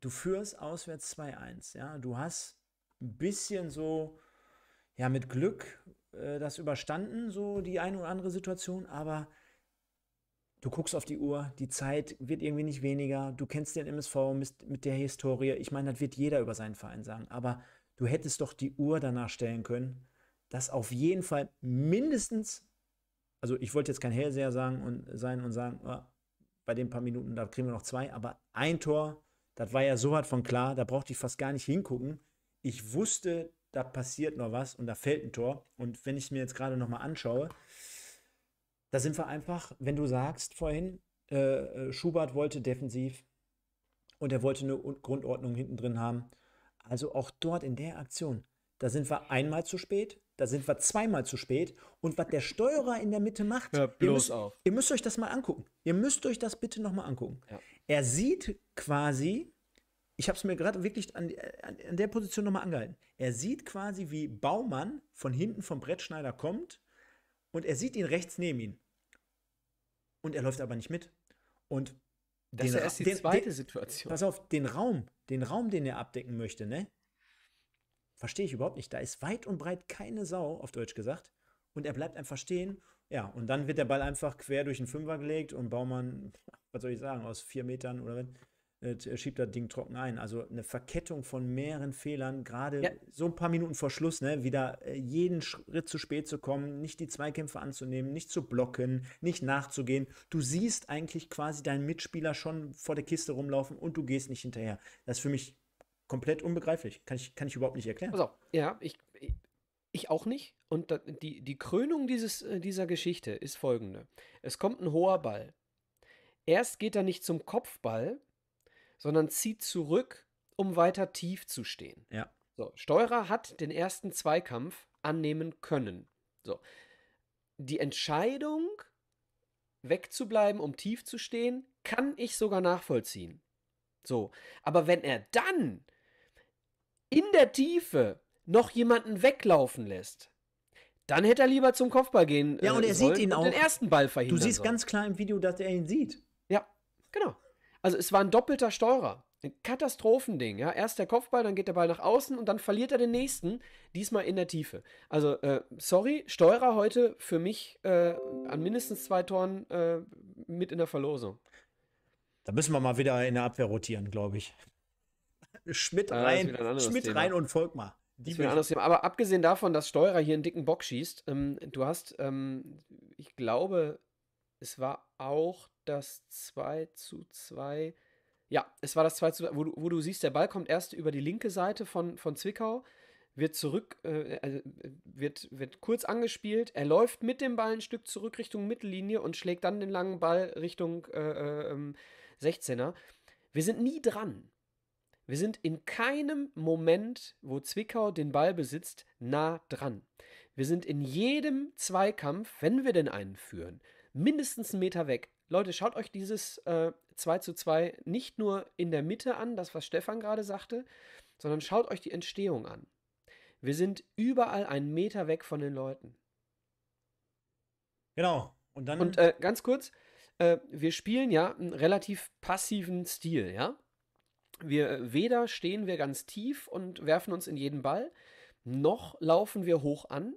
du führst auswärts 2-1, ja. Du hast ein bisschen so, ja, mit Glück äh, das überstanden, so die eine oder andere Situation, aber du guckst auf die Uhr, die Zeit wird irgendwie nicht weniger, du kennst den MSV mit, mit der Historie. Ich meine, das wird jeder über seinen Verein sagen, aber du hättest doch die Uhr danach stellen können, dass auf jeden Fall mindestens, also ich wollte jetzt kein Hellseher sagen und sein und sagen, oh, bei den paar Minuten, da kriegen wir noch zwei, aber ein Tor, das war ja so weit von klar, da brauchte ich fast gar nicht hingucken. Ich wusste, da passiert noch was und da fällt ein Tor. Und wenn ich es mir jetzt gerade nochmal anschaue, da sind wir einfach, wenn du sagst vorhin, äh, äh Schubert wollte defensiv und er wollte eine Grundordnung hinten drin haben. Also auch dort in der Aktion, da sind wir einmal zu spät, da sind wir zweimal zu spät. Und was der Steuerer in der Mitte macht, ja, ihr, müsst, ihr, müsst, euch das mal angucken. Ihr müsst euch das bitte nochmal angucken. Ja. Er sieht quasi, ich habe es mir gerade wirklich an, an, äh, an der Position nochmal angehalten, er sieht quasi, wie Baumann von hinten vom Brettschneider kommt und er sieht ihn rechts neben ihn und er läuft aber nicht mit. Und das den, ist die den, zweite den, Situation. Pass auf, den Raum, den Raum, den er abdecken möchte, ne? Verstehe ich überhaupt nicht. Da ist weit und breit keine Sau, auf Deutsch gesagt. Und er bleibt einfach stehen. Ja, und dann wird der Ball einfach quer durch den Fünfer gelegt und Baumann, was soll ich sagen, aus vier Metern oder wenn, äh, schiebt das Ding trocken ein. Also eine Verkettung von mehreren Fehlern, gerade ja. so ein paar Minuten vor Schluss, ne, wieder äh, jeden Schritt zu spät zu kommen, nicht die Zweikämpfe anzunehmen, nicht zu blocken, nicht nachzugehen. Du siehst eigentlich quasi deinen Mitspieler schon vor der Kiste rumlaufen und du gehst nicht hinterher. Das ist für mich komplett unbegreiflich. Kann ich, kann ich überhaupt nicht erklären. Also, ja, ich, ich auch nicht. Und die, die Krönung dieses, äh, dieser Geschichte ist folgende. Es kommt ein hoher Ball. Erst geht er nicht zum Kopfball, sondern zieht zurück, um weiter tief zu stehen. Ja. So, Steurer hat den ersten Zweikampf annehmen können. So. Die Entscheidung, wegzubleiben, um tief zu stehen, kann ich sogar nachvollziehen. So. Aber wenn er dann in der Tiefe noch jemanden weglaufen lässt, dann hätte er lieber zum Kopfball gehen. Ja, und äh, er sieht ihn auch. Den ersten Ball verhindern. Du siehst soll. ganz klar im Video, dass er ihn sieht. Ja, genau. Also es war ein doppelter Steurer. Ein Katastrophending. Ja? Erst der Kopfball, dann geht der Ball nach außen und dann verliert er den nächsten, diesmal in der Tiefe. Also, äh, sorry, Steurer heute für mich äh, an mindestens zwei Toren äh, mit in der Verlosung. Da müssen wir mal wieder in der Abwehr rotieren, glaube ich. Schmidt ah, rein, Schmidt Thema. rein und Volkmar. Die das ist ein anderes Thema. Aber abgesehen davon, dass Steurer hier einen dicken Bock schießt, ähm, du hast, ähm, ich glaube, es war auch das 2 zu 2. Ja, es war das 2 zu 2, wo du, wo du siehst, der Ball kommt erst über die linke Seite von, von Zwickau, wird zurück, äh, also, äh, wird, wird kurz angespielt, er läuft mit dem Ball ein Stück zurück Richtung Mittellinie und schlägt dann den langen Ball Richtung äh, äh, 16er. Ähm, wir sind nie dran. Wir sind in keinem Moment, wo Zwickau den Ball besitzt, nah dran. Wir sind in jedem Zweikampf, wenn wir denn einen führen, mindestens einen Meter weg. Leute, schaut euch dieses äh, 2 zu 2 nicht nur in der Mitte an, das was Stefan gerade sagte, sondern schaut euch die Entstehung an. Wir sind überall einen Meter weg von den Leuten. Genau. Und dann. Und äh, ganz kurz, äh, wir spielen ja einen relativ passiven Stil, ja. Wir äh, weder stehen wir ganz tief und werfen uns in jeden Ball, noch laufen wir hoch an,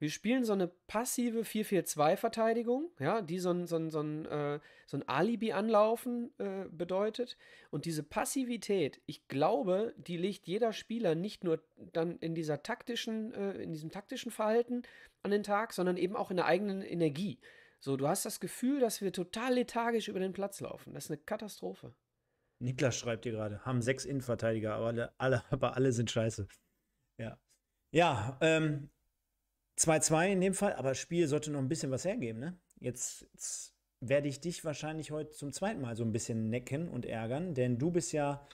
wir spielen so eine passive 4-4-2-Verteidigung, ja, die so ein, so ein, so ein, äh, so ein Alibi-Anlaufen äh, bedeutet. Und diese Passivität, ich glaube, die legt jeder Spieler nicht nur dann in dieser taktischen, äh, in diesem taktischen Verhalten an den Tag, sondern eben auch in der eigenen Energie. So, du hast das Gefühl, dass wir total lethargisch über den Platz laufen. Das ist eine Katastrophe. Niklas schreibt dir gerade, haben sechs Innenverteidiger, aber alle, alle, aber alle sind scheiße. Ja. Ja, ähm, 2-2 in dem Fall, aber das Spiel sollte noch ein bisschen was hergeben, ne? Jetzt, jetzt werde ich dich wahrscheinlich heute zum zweiten Mal so ein bisschen necken und ärgern, denn du bist ja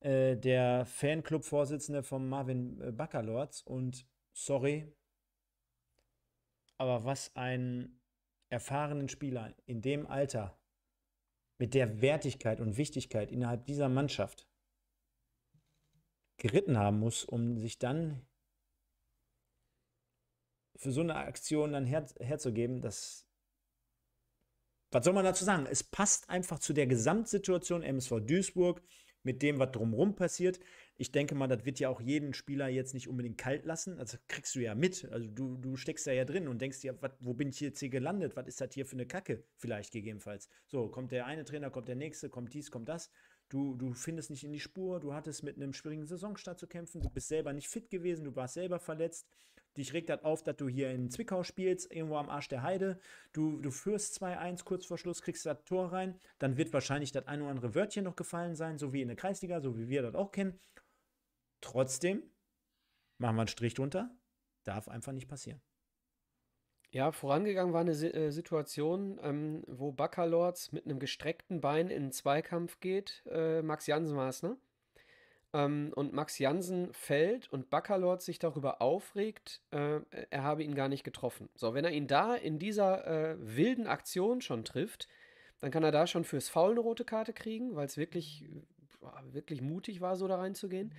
äh, der Fanclub-Vorsitzende von Marvin äh, Baccalords und sorry, aber was einen erfahrenen Spieler in dem Alter mit der Wertigkeit und Wichtigkeit innerhalb dieser Mannschaft geritten haben muss, um sich dann für so eine Aktion dann her, herzugeben, das. Was soll man dazu sagen? Es passt einfach zu der Gesamtsituation MSV Duisburg mit dem, was drumherum passiert. Ich denke mal, das wird ja auch jeden Spieler jetzt nicht unbedingt kalt lassen. Also kriegst du ja mit. Also du, du steckst da ja drin und denkst dir, wat, wo bin ich jetzt hier gelandet? Was ist das hier für eine Kacke? Vielleicht gegebenenfalls. So, kommt der eine Trainer, kommt der nächste, kommt dies, kommt das. Du, du findest nicht in die Spur, du hattest mit einem schwierigen Saisonstart zu kämpfen, du bist selber nicht fit gewesen, du warst selber verletzt. Dich regt das auf, dass du hier in Zwickau spielst, irgendwo am Arsch der Heide. Du, du führst 2-1 kurz vor Schluss, kriegst das Tor rein. Dann wird wahrscheinlich das ein oder andere Wörtchen noch gefallen sein, so wie in der Kreisliga, so wie wir das auch kennen. Trotzdem machen wir einen Strich drunter. Darf einfach nicht passieren. Ja, vorangegangen war eine äh, Situation, ähm, wo Bacalords mit einem gestreckten Bein in einen Zweikampf geht. Äh, Max Jansen war es, ne? ähm, und Max Jansen fällt und Baccalord sich darüber aufregt, äh, er habe ihn gar nicht getroffen. So, wenn er ihn da in dieser äh, wilden Aktion schon trifft, dann kann er da schon fürs Foul eine rote Karte kriegen, weil es wirklich, wirklich mutig war, so da reinzugehen.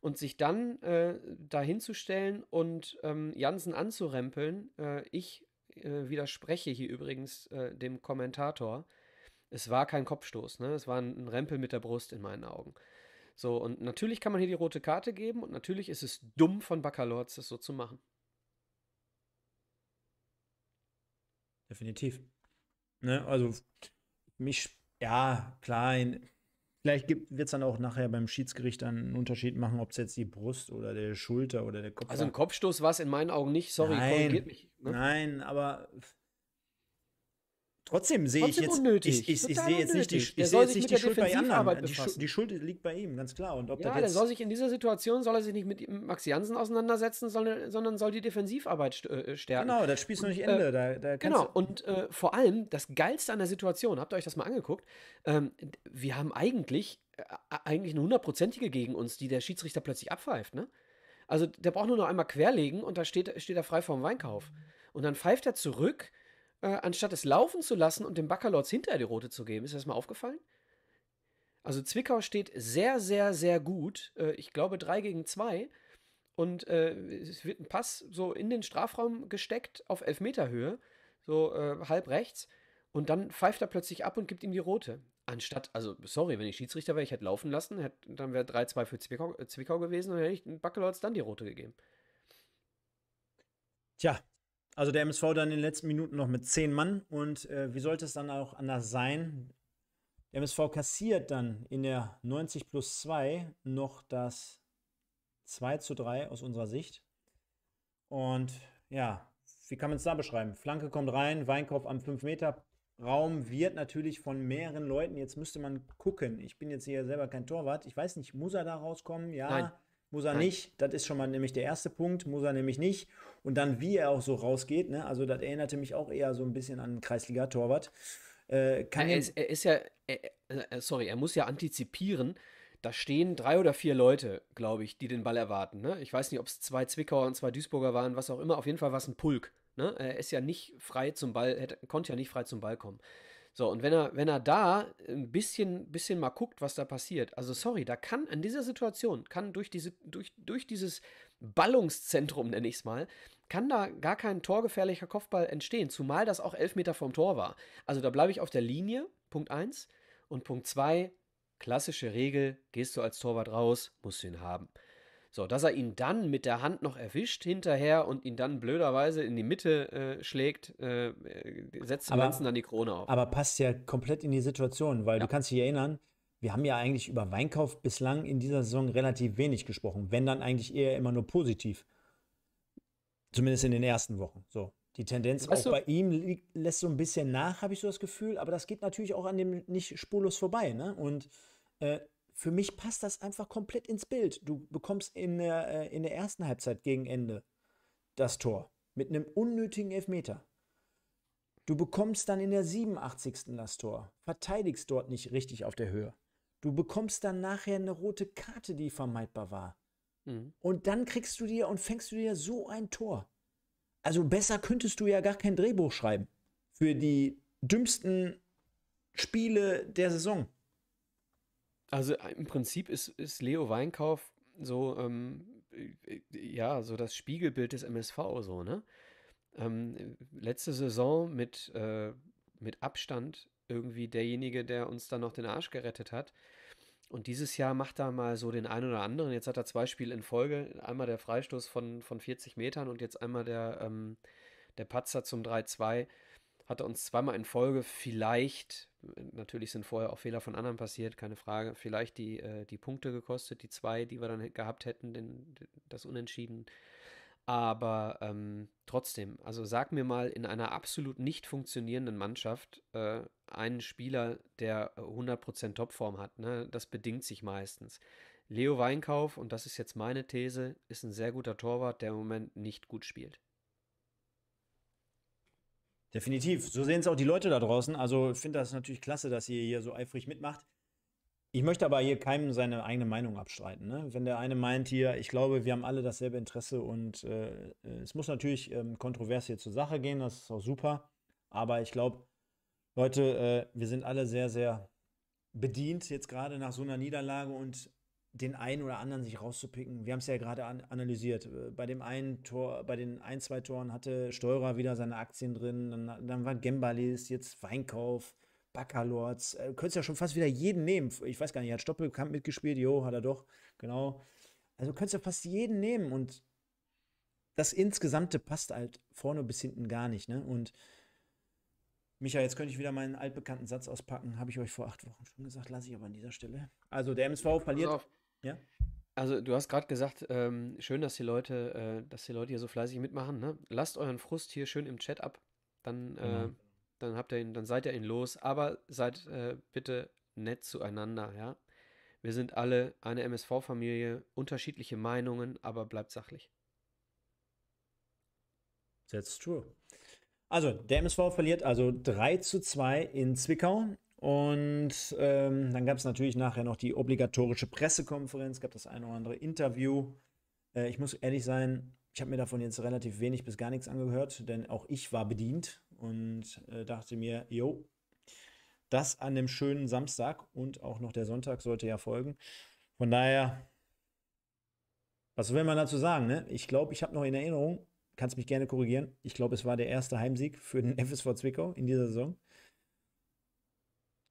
Und sich dann äh, stellen und ähm, Jansen anzurempeln, äh, ich äh, widerspreche hier übrigens äh, dem Kommentator. Es war kein Kopfstoß, ne? es war ein Rempel mit der Brust in meinen Augen. So, und natürlich kann man hier die rote Karte geben und natürlich ist es dumm von Baccalords, das so zu machen. Definitiv. Ne, also, mich, ja, klar, in, vielleicht wird es dann auch nachher beim Schiedsgericht dann einen Unterschied machen, ob es jetzt die Brust oder der Schulter oder der Kopf Also, ein Kopfstoß war es in meinen Augen nicht, sorry, nein, korrigiert mich. Ne? Nein, aber Trotzdem sehe ich jetzt, unnötig. ich, ich, ich sehe jetzt nicht die, ich sehe jetzt nicht die Schuld bei anderen. Die, Schu die, Schuld liegt bei ihm, ganz klar. Und ob ja, das jetzt der soll sich in dieser Situation soll er sich nicht mit Max Jansen auseinandersetzen, sondern, sondern soll die Defensivarbeit äh, stärken. Genau, das Spiel ist noch nicht Ende. Äh, da, da genau. Und äh, vor allem das Geilste an der Situation, habt ihr euch das mal angeguckt? Ähm, wir haben eigentlich äh, eigentlich eine hundertprozentige gegen uns, die der Schiedsrichter plötzlich abpfeift. Ne? Also der braucht nur noch einmal querlegen und da steht steht er frei vorm Weinkauf. Und dann pfeift er zurück äh, anstatt es laufen zu lassen und dem Baccalords hinterher die rote zu geben. Ist das mal aufgefallen? Also Zwickau steht sehr, sehr, sehr gut. Äh, ich glaube 3 gegen 2. Und äh, es wird ein Pass so in den Strafraum gesteckt auf Elfmeterhöhe, so äh, halb rechts. Und dann pfeift er plötzlich ab und gibt ihm die rote. Anstatt, also sorry, wenn ich Schiedsrichter wäre, ich hätte laufen lassen, hätte, dann wäre 3-2 für Zwickau, Zwickau gewesen und hätte ich Baccalords dann die rote gegeben. Tja, also der MSV dann in den letzten Minuten noch mit zehn Mann. Und äh, wie sollte es dann auch anders sein? Der MSV kassiert dann in der 90 plus 2 noch das 2 zu 3 aus unserer Sicht. Und ja, wie kann man es da beschreiben? Flanke kommt rein, Weinkopf am 5-Meter-Raum wird natürlich von mehreren Leuten. Jetzt müsste man gucken. Ich bin jetzt hier selber kein Torwart. Ich weiß nicht, muss er da rauskommen? Ja. Nein. Muss er nicht, das ist schon mal nämlich der erste Punkt, muss er nämlich nicht. Und dann, wie er auch so rausgeht, ne? also das erinnerte mich auch eher so ein bisschen an Kreisliga-Torwart. Äh, ja, er, ist, er ist ja, er, äh, sorry, er muss ja antizipieren, da stehen drei oder vier Leute, glaube ich, die den Ball erwarten. Ne? Ich weiß nicht, ob es zwei Zwickauer und zwei Duisburger waren, was auch immer. Auf jeden Fall war es ein Pulk. Ne? Er ist ja nicht frei zum Ball, hätte, konnte ja nicht frei zum Ball kommen. So, und wenn er, wenn er da ein bisschen, bisschen mal guckt, was da passiert, also sorry, da kann in dieser Situation, kann durch, diese, durch, durch dieses Ballungszentrum, nenne ich es mal, kann da gar kein torgefährlicher Kopfball entstehen, zumal das auch elf Meter vom Tor war. Also da bleibe ich auf der Linie, Punkt 1. Und Punkt 2, klassische Regel, gehst du als Torwart raus, musst du ihn haben. So, dass er ihn dann mit der Hand noch erwischt hinterher und ihn dann blöderweise in die Mitte äh, schlägt, äh, äh setzt den Ganzen dann die Krone auf. Aber passt ja komplett in die Situation, weil ja. du kannst dich erinnern, wir haben ja eigentlich über Weinkauf bislang in dieser Saison relativ wenig gesprochen, wenn dann eigentlich eher immer nur positiv. Zumindest in den ersten Wochen. So. Die Tendenz weißt auch du? bei ihm liegt, lässt so ein bisschen nach, habe ich so das Gefühl, aber das geht natürlich auch an dem nicht spurlos vorbei. Ne? Und äh, für mich passt das einfach komplett ins Bild. Du bekommst in der, äh, in der ersten Halbzeit gegen Ende das Tor mit einem unnötigen Elfmeter. Du bekommst dann in der 87. das Tor, verteidigst dort nicht richtig auf der Höhe. Du bekommst dann nachher eine rote Karte, die vermeidbar war. Mhm. Und dann kriegst du dir und fängst du dir so ein Tor. Also besser könntest du ja gar kein Drehbuch schreiben für die dümmsten Spiele der Saison. Also äh, im Prinzip ist, ist Leo Weinkauf so, ähm, äh, ja, so das Spiegelbild des MSV, so, ne? Ähm, letzte Saison mit, äh, mit Abstand irgendwie derjenige, der uns dann noch den Arsch gerettet hat. Und dieses Jahr macht er mal so den einen oder anderen. Jetzt hat er zwei Spiele in Folge. Einmal der Freistoß von, von 40 Metern und jetzt einmal der, ähm, der Patzer zum 3-2 hatte uns zweimal in Folge vielleicht, natürlich sind vorher auch Fehler von anderen passiert, keine Frage, vielleicht die, äh, die Punkte gekostet, die zwei, die wir dann gehabt hätten, den, das Unentschieden. Aber ähm, trotzdem, also sag mir mal, in einer absolut nicht funktionierenden Mannschaft äh, einen Spieler, der 100% Topform hat, ne? das bedingt sich meistens. Leo Weinkauf, und das ist jetzt meine These, ist ein sehr guter Torwart, der im Moment nicht gut spielt. Definitiv. So sehen es auch die Leute da draußen. Also ich finde das natürlich klasse, dass ihr hier so eifrig mitmacht. Ich möchte aber hier keinem seine eigene Meinung abstreiten. Ne? Wenn der eine meint hier, ich glaube, wir haben alle dasselbe Interesse und äh, äh es muss natürlich ähm, kontrovers hier zur Sache gehen, das ist auch super. Aber ich glaube, Leute, äh, wir sind alle sehr, sehr bedient jetzt gerade nach so einer Niederlage und den einen oder anderen sich rauszupicken. Wir haben es ja gerade an analysiert. Bei dem einen Tor, bei den ein, zwei Toren hatte Steurer wieder seine Aktien drin, dann, dann war Gembalis, jetzt Weinkauf, Bacalords. Äh, du könntest ja schon fast wieder jeden nehmen. Ich weiß gar nicht, hat Stoppelkamp mitgespielt? Jo, hat er doch, genau. Also du könntest ja fast jeden nehmen und das Insgesamte passt halt vorne bis hinten gar nicht. Ne? Und Micha, jetzt könnte ich wieder meinen altbekannten Satz auspacken. Habe ich euch vor acht Wochen schon gesagt, lasse ich aber an dieser Stelle. Also der MSV verliert. Ja. Also du hast gerade gesagt, ähm, schön, dass die Leute, äh, dass die Leute hier so fleißig mitmachen. Ne? Lasst euren Frust hier schön im Chat ab, dann, äh, genau. dann habt ihr ihn, dann seid ihr ihn los. Aber seid äh, bitte nett zueinander, ja. Wir sind alle eine MSV-Familie, unterschiedliche Meinungen, aber bleibt sachlich. That's true. Also, der MSV verliert also 3 zu 2 in Zwickau. Und ähm, dann gab es natürlich nachher noch die obligatorische Pressekonferenz, gab das eine oder andere Interview. Äh, ich muss ehrlich sein, ich habe mir davon jetzt relativ wenig bis gar nichts angehört, denn auch ich war bedient und äh, dachte mir, jo, das an dem schönen Samstag und auch noch der Sonntag sollte ja folgen. Von daher, was will man dazu sagen? Ne? Ich glaube, ich habe noch in Erinnerung, kannst mich gerne korrigieren, ich glaube, es war der erste Heimsieg für den FSV Zwickau in dieser Saison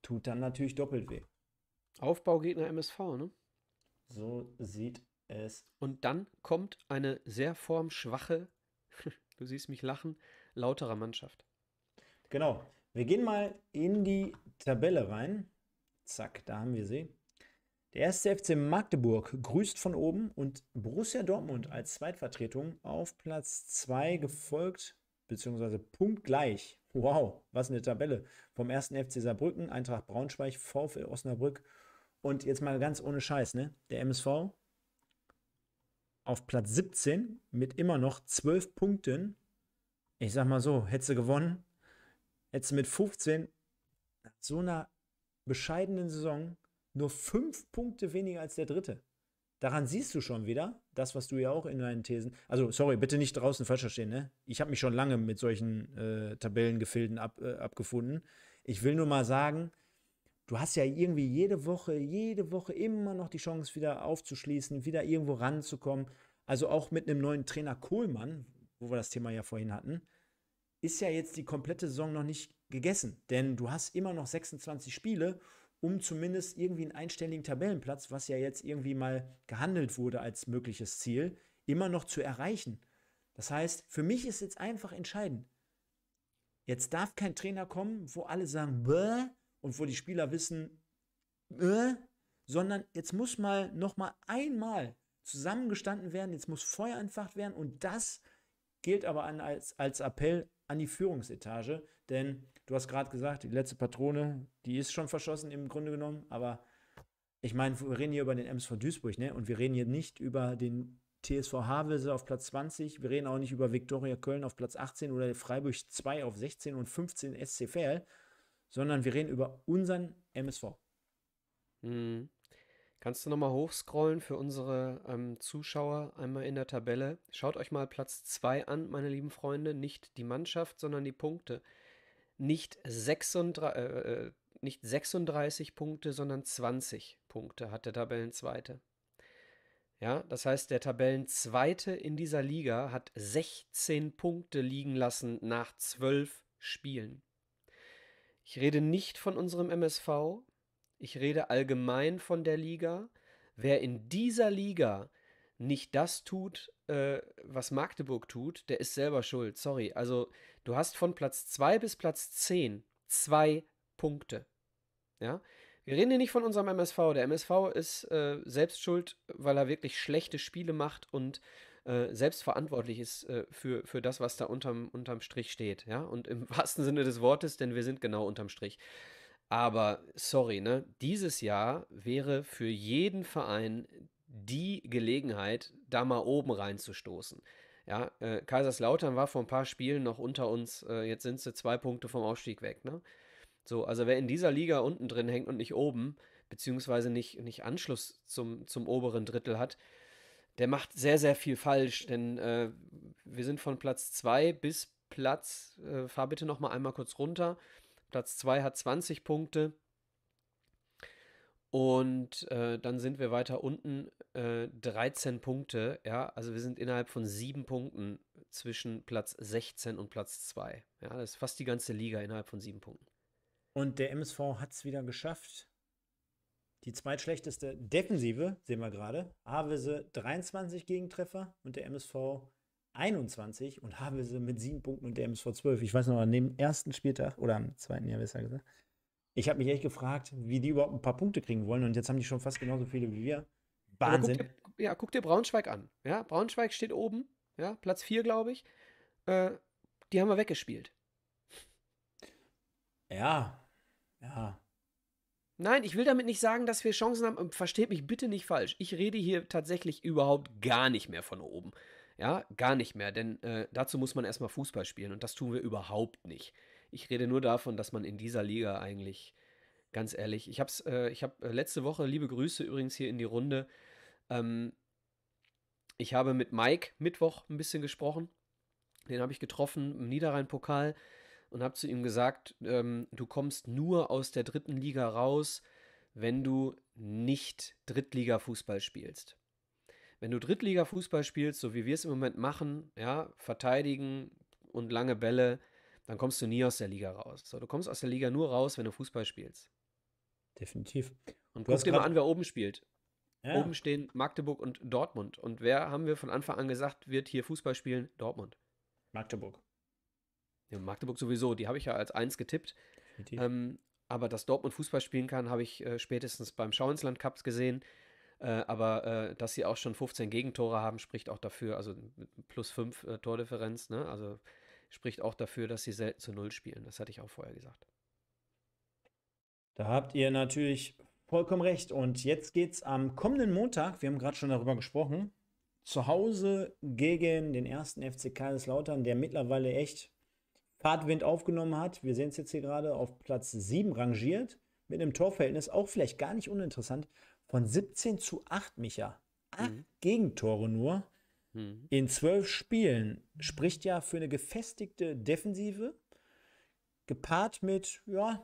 tut dann natürlich doppelt weh. Aufbaugegner MSV, ne? So sieht es. Und dann kommt eine sehr formschwache, du siehst mich lachen, lauterer Mannschaft. Genau. Wir gehen mal in die Tabelle rein. Zack, da haben wir sie. Der erste FC Magdeburg grüßt von oben und Borussia Dortmund als Zweitvertretung auf Platz 2 gefolgt, beziehungsweise punktgleich Wow, was eine Tabelle. Vom ersten FC Saarbrücken, Eintracht Braunschweig, VfL Osnabrück und jetzt mal ganz ohne Scheiß, ne? Der MSV auf Platz 17 mit immer noch 12 Punkten. Ich sag mal so, hättest du gewonnen, hättest du mit 15 nach so einer bescheidenen Saison nur 5 Punkte weniger als der dritte. Daran siehst du schon wieder, das, was du ja auch in deinen Thesen. Also, sorry, bitte nicht draußen falsch verstehen, ne? Ich habe mich schon lange mit solchen äh, Tabellengefilden ab, äh, abgefunden. Ich will nur mal sagen, du hast ja irgendwie jede Woche, jede Woche immer noch die Chance, wieder aufzuschließen, wieder irgendwo ranzukommen. Also auch mit einem neuen Trainer Kohlmann, wo wir das Thema ja vorhin hatten, ist ja jetzt die komplette Saison noch nicht gegessen. Denn du hast immer noch 26 Spiele um zumindest irgendwie einen einstelligen Tabellenplatz, was ja jetzt irgendwie mal gehandelt wurde als mögliches Ziel, immer noch zu erreichen. Das heißt, für mich ist jetzt einfach entscheidend. Jetzt darf kein Trainer kommen, wo alle sagen, Bäh, und wo die Spieler wissen, Bäh, sondern jetzt muss mal nochmal einmal zusammengestanden werden, jetzt muss Feuer entfacht werden und das gilt aber als, als Appell an die Führungsetage. Denn du hast gerade gesagt, die letzte Patrone, die ist schon verschossen im Grunde genommen. Aber ich meine, wir reden hier über den MSV Duisburg, ne? Und wir reden hier nicht über den TSV Havelse auf Platz 20. Wir reden auch nicht über Viktoria Köln auf Platz 18 oder Freiburg 2 auf 16 und 15 SC Verl, sondern wir reden über unseren MSV. Mhm. Kannst du nochmal hochscrollen für unsere ähm, Zuschauer einmal in der Tabelle? Schaut euch mal Platz 2 an, meine lieben Freunde. Nicht die Mannschaft, sondern die Punkte. Nicht 36, äh, äh, nicht 36 Punkte, sondern 20 Punkte hat der Tabellenzweite. Ja, das heißt, der Tabellenzweite in dieser Liga hat 16 Punkte liegen lassen nach 12 Spielen. Ich rede nicht von unserem MSV, ich rede allgemein von der Liga. Wer in dieser Liga nicht das tut, äh, was Magdeburg tut, der ist selber schuld. Sorry. Also, du hast von Platz 2 bis Platz 10 zwei Punkte. Ja. Wir reden hier nicht von unserem MSV. Der MSV ist äh, selbst schuld, weil er wirklich schlechte Spiele macht und äh, selbst verantwortlich ist äh, für, für das, was da unterm, unterm Strich steht. Ja? Und im wahrsten Sinne des Wortes, denn wir sind genau unterm Strich. Aber sorry, ne? Dieses Jahr wäre für jeden Verein die Gelegenheit, da mal oben reinzustoßen. Ja, äh, Kaiserslautern war vor ein paar Spielen noch unter uns, äh, jetzt sind sie zwei Punkte vom Aufstieg weg, ne? So, also wer in dieser Liga unten drin hängt und nicht oben, beziehungsweise nicht, nicht Anschluss zum, zum oberen Drittel hat, der macht sehr, sehr viel falsch, denn äh, wir sind von Platz 2 bis Platz, äh, fahr bitte noch mal einmal kurz runter, Platz 2 hat 20 Punkte. Und äh, dann sind wir weiter unten, äh, 13 Punkte, ja, also wir sind innerhalb von sieben Punkten zwischen Platz 16 und Platz 2. Ja, das ist fast die ganze Liga innerhalb von sieben Punkten. Und der MSV hat es wieder geschafft. Die zweitschlechteste Defensive, sehen wir gerade. Havese 23 Gegentreffer und der MSV 21 und habe sie mit sieben Punkten und der MSV 12. Ich weiß noch, an dem ersten Spieltag oder am zweiten Jahr besser gesagt. Ich habe mich echt gefragt, wie die überhaupt ein paar Punkte kriegen wollen und jetzt haben die schon fast genauso viele wie wir. Wahnsinn. Guck dir, ja, guck dir Braunschweig an. Ja, Braunschweig steht oben, ja, Platz 4, glaube ich. Äh, die haben wir weggespielt. Ja, ja. Nein, ich will damit nicht sagen, dass wir Chancen haben. Ähm, versteht mich bitte nicht falsch. Ich rede hier tatsächlich überhaupt gar nicht mehr von oben. Ja, gar nicht mehr, denn äh, dazu muss man erstmal Fußball spielen und das tun wir überhaupt nicht. Ich rede nur davon, dass man in dieser Liga eigentlich, ganz ehrlich, ich habe äh, hab äh, letzte Woche, liebe Grüße übrigens hier in die Runde, ähm, ich habe mit Mike Mittwoch ein bisschen gesprochen, den habe ich getroffen im Niederrhein-Pokal und habe zu ihm gesagt, ähm, du kommst nur aus der dritten Liga raus, wenn du nicht Drittliga-Fußball spielst. Wenn du Drittliga-Fußball spielst, so wie wir es im Moment machen, ja, verteidigen und lange Bälle, dann kommst du nie aus der Liga raus. So, du kommst aus der Liga nur raus, wenn du Fußball spielst. Definitiv. Und du guck dir mal an, wer oben spielt. Ja. Oben stehen Magdeburg und Dortmund. Und wer haben wir von Anfang an gesagt, wird hier Fußball spielen? Dortmund. Magdeburg. Ja, Magdeburg sowieso, die habe ich ja als eins getippt. Ähm, aber dass Dortmund Fußball spielen kann, habe ich äh, spätestens beim Schauinsland Cups gesehen. Äh, aber äh, dass sie auch schon 15 Gegentore haben, spricht auch dafür, also plus 5 äh, Tordifferenz, ne? also spricht auch dafür, dass sie selten zu Null spielen. Das hatte ich auch vorher gesagt. Da habt ihr natürlich vollkommen recht. Und jetzt geht es am kommenden Montag, wir haben gerade schon darüber gesprochen, zu Hause gegen den ersten FC Kaiserslautern, der mittlerweile echt Fahrtwind aufgenommen hat. Wir sehen es jetzt hier gerade auf Platz 7 rangiert, mit einem Torverhältnis, auch vielleicht gar nicht uninteressant, von 17 zu 8, Micha. Acht mhm. Gegentore nur mhm. in zwölf Spielen spricht ja für eine gefestigte Defensive, gepaart mit, ja,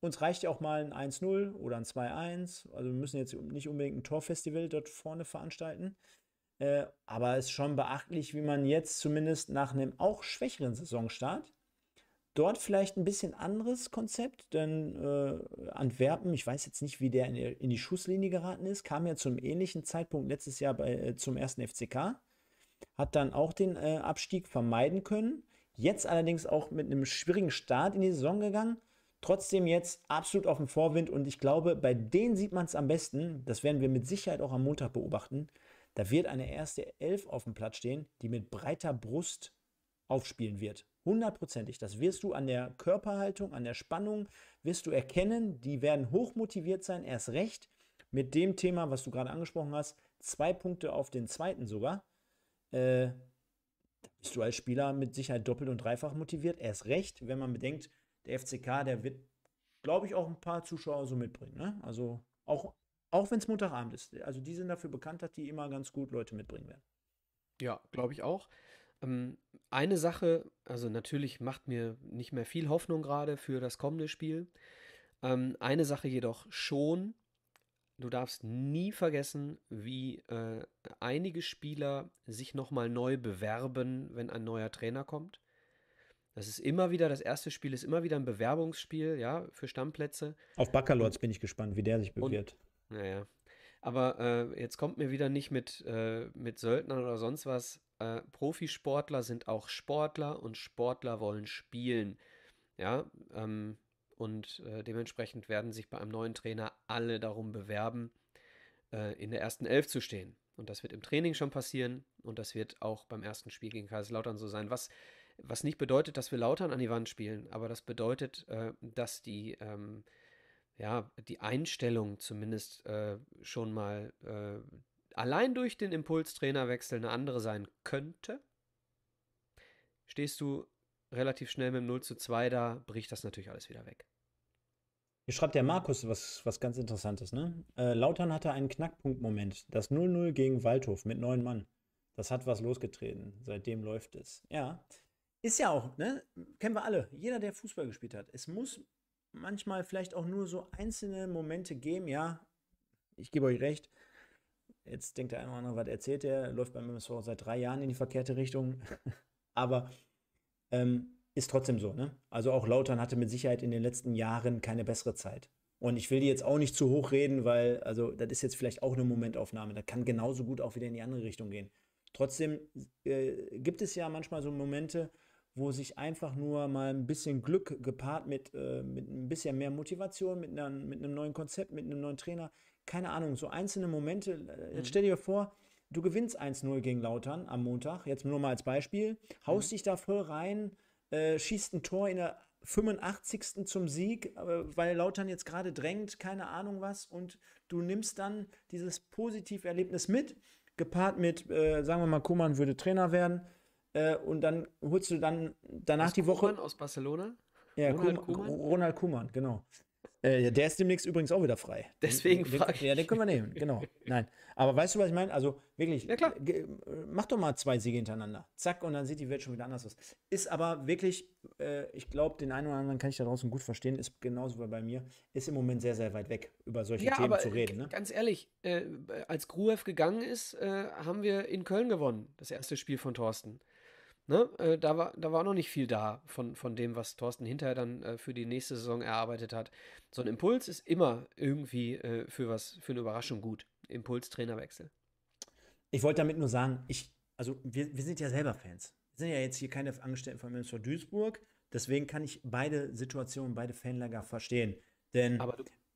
uns reicht ja auch mal ein 1-0 oder ein 2-1. Also wir müssen jetzt nicht unbedingt ein Torfestival dort vorne veranstalten. Äh, aber es ist schon beachtlich, wie man jetzt zumindest nach einem auch schwächeren Saisonstart Dort vielleicht ein bisschen anderes Konzept, denn äh, Antwerpen, ich weiß jetzt nicht, wie der in, die Schusslinie geraten ist, kam ja zum ähnlichen Zeitpunkt letztes Jahr bei, äh, zum ersten FCK, hat dann auch den äh, Abstieg vermeiden können, jetzt allerdings auch mit einem schwierigen Start in die Saison gegangen, trotzdem jetzt absolut auf dem Vorwind und ich glaube, bei denen sieht man es am besten, das werden wir mit Sicherheit auch am Montag beobachten, da wird eine erste Elf auf dem Platz stehen, die mit breiter Brust aufspielen wird. Hundertprozentig. Das wirst du an der Körperhaltung, an der Spannung, wirst du erkennen. Die werden hochmotiviert sein, erst recht mit dem Thema, was du gerade angesprochen hast. Zwei Punkte auf den zweiten sogar. Äh, bist du als Spieler mit Sicherheit doppelt und dreifach motiviert. Erst recht, wenn man bedenkt, der FCK, der wird, glaube ich, auch ein paar Zuschauer so mitbringen. Ne? Also auch, auch wenn es Montagabend ist. Also die sind dafür bekannt, dass die immer ganz gut Leute mitbringen werden. Ja, glaube ich auch. Ähm, eine Sache, also natürlich macht mir nicht mehr viel Hoffnung gerade für das kommende Spiel. Ähm, eine Sache jedoch schon, du darfst nie vergessen, wie äh, einige Spieler sich nochmal neu bewerben, wenn ein neuer Trainer kommt. Das ist immer wieder, das erste Spiel ist immer wieder ein Bewerbungsspiel, ja, für Stammplätze. Auf Baccalords bin ich gespannt, wie der sich bewirbt. Naja. Aber äh, jetzt kommt mir wieder nicht mit, äh, mit Söldnern oder sonst was äh, Profisportler sind auch Sportler und Sportler wollen spielen. Ja, ähm, und äh, dementsprechend werden sich bei einem neuen Trainer alle darum bewerben, äh, in der ersten Elf zu stehen. Und das wird im Training schon passieren und das wird auch beim ersten Spiel gegen Kaiserslautern so sein. Was, was nicht bedeutet, dass wir Lautern an die Wand spielen, aber das bedeutet, äh, dass die, ähm, ja, die Einstellung zumindest äh, schon mal äh, allein durch den Impulstrainerwechsel eine andere sein könnte, stehst du relativ schnell mit dem 0 zu 2 da, bricht das natürlich alles wieder weg. Hier schreibt der Markus was, was ganz Interessantes, ne? Äh, Lautern hatte einen Knackpunktmoment. Das 0-0 gegen Waldhof mit neun Mann. Das hat was losgetreten. Seitdem läuft es. Ja. Ist ja auch, ne? Kennen wir alle. Jeder, der Fußball gespielt hat. Es muss manchmal vielleicht auch nur so einzelne Momente geben, ja. Ich gebe euch recht. Jetzt denkt der eine oder andere, was erzählt er? Läuft beim MSV seit drei Jahren in die verkehrte Richtung. Aber ähm, ist trotzdem so. Ne? Also auch Lautern hatte mit Sicherheit in den letzten Jahren keine bessere Zeit. Und ich will die jetzt auch nicht zu hoch reden, weil, also, das ist jetzt vielleicht auch eine Momentaufnahme. Da kann genauso gut auch wieder in die andere Richtung gehen. Trotzdem äh, gibt es ja manchmal so Momente, wo sich einfach nur mal ein bisschen Glück gepaart mit, äh, mit ein bisschen mehr Motivation, mit, einer, mit einem neuen Konzept, mit einem neuen Trainer, keine Ahnung, so einzelne Momente. Äh, jetzt mhm. stell dir vor, du gewinnst 1-0 gegen Lautern am Montag, jetzt nur mal als Beispiel, haust mhm. dich da voll rein, äh, schießt ein Tor in der 85. zum Sieg, äh, weil Lautern jetzt gerade drängt, keine Ahnung was, und du nimmst dann dieses Positiverlebnis mit, gepaart mit, äh, sagen wir mal, Kuman würde Trainer werden, äh, und dann holst du dann danach aus die Woche. Kuman aus Barcelona? Ja, Ronald Kuman, Ronald Kuman genau. Äh, der ist demnächst übrigens auch wieder frei. Deswegen frage ich. Ja, den können wir nehmen, genau. Nein. Aber weißt du, was ich meine? Also wirklich, ja, klar. mach doch mal zwei Siege hintereinander. Zack, und dann sieht die Welt schon wieder anders aus. Ist aber wirklich, äh, ich glaube, den einen oder anderen kann ich da draußen gut verstehen, ist genauso wie bei mir, ist im Moment sehr, sehr weit weg, über solche ja, Themen aber, zu reden. Ne? Ganz ehrlich, äh, als Gruev gegangen ist, äh, haben wir in Köln gewonnen, das erste Spiel von Thorsten. Ne? Äh, da, war, da war noch nicht viel da von, von dem, was Thorsten hinterher dann äh, für die nächste Saison erarbeitet hat. So ein Impuls ist immer irgendwie äh, für was, für eine Überraschung gut. Impuls-Trainerwechsel. Ich wollte damit nur sagen, ich, also wir, wir sind ja selber Fans. Wir sind ja jetzt hier keine Angestellten von Münster Duisburg. Deswegen kann ich beide Situationen, beide Fanlager verstehen. Denn,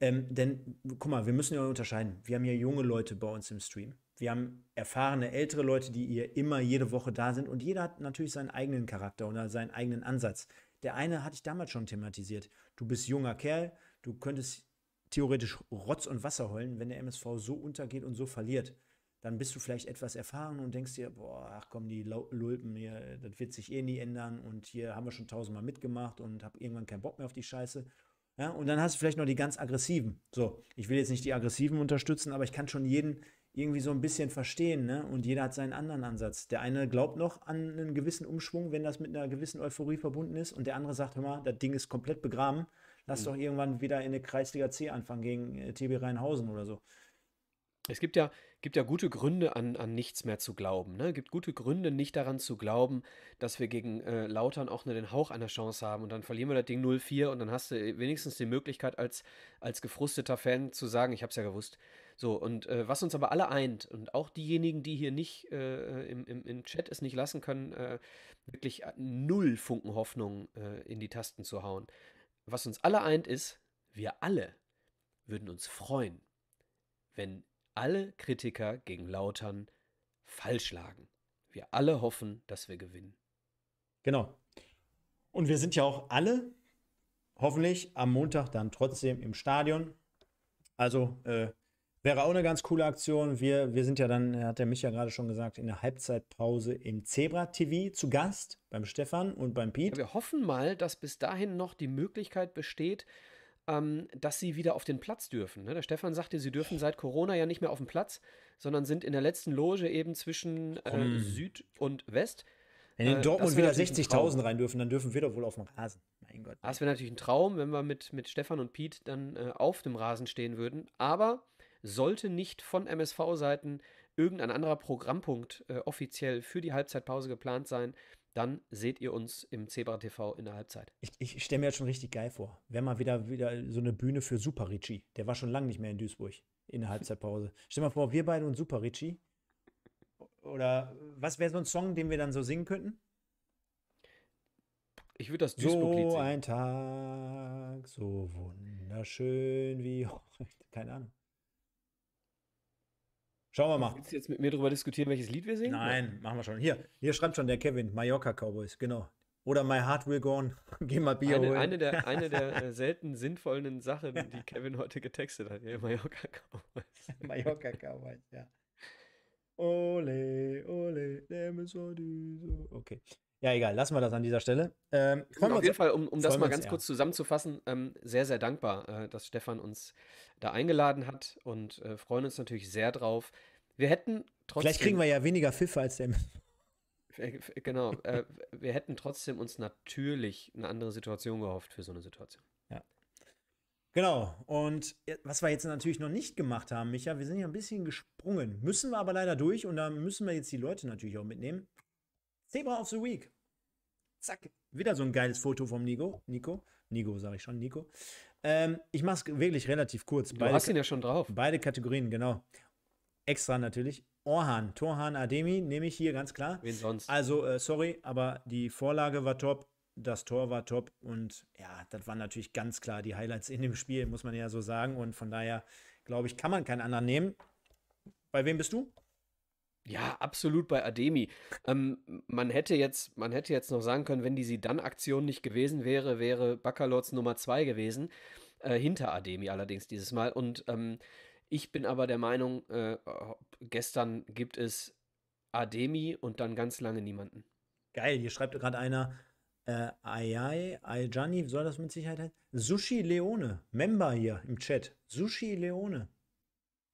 ähm, denn, guck mal, wir müssen ja unterscheiden. Wir haben hier junge Leute bei uns im Stream. Wir haben erfahrene ältere Leute, die ihr immer jede Woche da sind und jeder hat natürlich seinen eigenen Charakter oder seinen eigenen Ansatz. Der eine hatte ich damals schon thematisiert. Du bist junger Kerl, du könntest theoretisch Rotz und Wasser heulen, wenn der MSV so untergeht und so verliert. Dann bist du vielleicht etwas erfahren und denkst dir, boah, ach komm, die Lulpen hier, das wird sich eh nie ändern und hier haben wir schon tausendmal mitgemacht und hab irgendwann keinen Bock mehr auf die Scheiße. Ja, und dann hast du vielleicht noch die ganz aggressiven. So, ich will jetzt nicht die aggressiven unterstützen, aber ich kann schon jeden irgendwie so ein bisschen verstehen. Ne? Und jeder hat seinen anderen Ansatz. Der eine glaubt noch an einen gewissen Umschwung, wenn das mit einer gewissen Euphorie verbunden ist. Und der andere sagt, hör mal, das Ding ist komplett begraben. Lass mhm. doch irgendwann wieder in eine Kreisliga C anfangen gegen äh, TB Rheinhausen oder so. Es gibt ja, gibt ja gute Gründe, an, an nichts mehr zu glauben. Ne? Es gibt gute Gründe, nicht daran zu glauben, dass wir gegen äh, Lautern auch nur ne, den Hauch einer Chance haben. Und dann verlieren wir das Ding 0-4 und dann hast du wenigstens die Möglichkeit, als, als gefrusteter Fan zu sagen, ich hab's ja gewusst. So, und äh, was uns aber alle eint und auch diejenigen, die hier nicht äh, äh im, im, im Chat es nicht lassen können, äh, wirklich äh, null Funken Hoffnung äh, in die Tasten zu hauen. Was uns alle eint ist, wir alle würden uns freuen, wenn alle Kritiker gegen Lautern falsch lagen. Wir alle hoffen, dass wir gewinnen. Genau. Und wir sind ja auch alle hoffentlich am Montag dann trotzdem im Stadion. Also äh, Wäre auch eine ganz coole Aktion. Wir, wir sind ja dann, hat der Micha ja gerade schon gesagt, in der Halbzeitpause im Zebra TV zu Gast beim Stefan und beim Piet. Wir hoffen mal, dass bis dahin noch die Möglichkeit besteht, ähm, dass sie wieder auf den Platz dürfen. Ne? Der Stefan sagte, sie dürfen seit Corona ja nicht mehr auf dem Platz, sondern sind in der letzten Loge eben zwischen äh, Süd und West. Wenn in äh, Dortmund wieder 60.000 rein dürfen, dann dürfen wir doch wohl auf dem Rasen. Mein Gott. Das wäre natürlich ein Traum, wenn wir mit, mit Stefan und Piet dann äh, auf dem Rasen stehen würden. Aber sollte nicht von MSV-Seiten irgendein anderer Programmpunkt äh, offiziell für die Halbzeitpause geplant sein, dann seht ihr uns im Zebra TV in der Halbzeit. Ich, ich stelle mir das schon richtig geil vor. Wäre mal wieder, wieder so eine Bühne für Super Ricci. Der war schon lange nicht mehr in Duisburg in der Halbzeitpause. stell mal vor, wir beide und Super Ricci. Oder was wäre so ein Song, den wir dann so singen könnten? Ich würde das Duisburg-Lied So ein Tag, so wunderschön wie heute. Keine Ahnung. Schauen wir mal. Willst du jetzt mit mir darüber diskutieren, welches Lied wir singen? Nein, machen wir schon. Hier, hier schreibt schon der Kevin, Mallorca Cowboys, genau. Oder My Heart Will Go On, geh mal Bier eine, holen. Eine der, eine der äh, selten sinnvollen Sachen, die Kevin heute getextet hat. Ja, Mallorca Cowboys. Mallorca Cowboys, ja. Ole, ole, dem so so Okay. Ja, egal, lassen wir das an dieser Stelle. Ähm, und auf jeden Fall, um, um das mal ganz kurz zusammenzufassen, ähm, sehr, sehr dankbar, äh, dass Stefan uns da eingeladen hat und äh, freuen uns natürlich sehr drauf. Wir hätten trotzdem. Vielleicht kriegen wir ja weniger Pfiffe als der. Äh, genau, äh, wir hätten trotzdem uns natürlich eine andere Situation gehofft für so eine Situation. Ja. Genau, und äh, was wir jetzt natürlich noch nicht gemacht haben, Micha, wir sind ja ein bisschen gesprungen, müssen wir aber leider durch und da müssen wir jetzt die Leute natürlich auch mitnehmen. Zebra of the Week. Zack, wieder so ein geiles Foto vom Nico. Nico, Nico sage ich schon, Nico. Ähm, ich mache es wirklich relativ kurz. Du hast ihn ja schon drauf. Beide Kategorien, genau. Extra natürlich. Orhan, Torhan Ademi nehme ich hier ganz klar. Wen sonst? Also, äh, sorry, aber die Vorlage war top, das Tor war top und ja, das waren natürlich ganz klar die Highlights in dem Spiel, muss man ja so sagen. Und von daher, glaube ich, kann man keinen anderen nehmen. Bei wem bist du? Ja, absolut bei Ademi. Ähm, man, hätte jetzt, man hätte jetzt noch sagen können, wenn die sie dann Aktion nicht gewesen wäre, wäre Baccalords Nummer 2 gewesen. Äh, hinter Ademi allerdings dieses Mal. Und ähm, ich bin aber der Meinung, äh, gestern gibt es Ademi und dann ganz lange niemanden. Geil, hier schreibt gerade einer, äh, Ayai, Ayjani, soll das mit Sicherheit heißen? Sushi Leone, Member hier im Chat. Sushi Leone.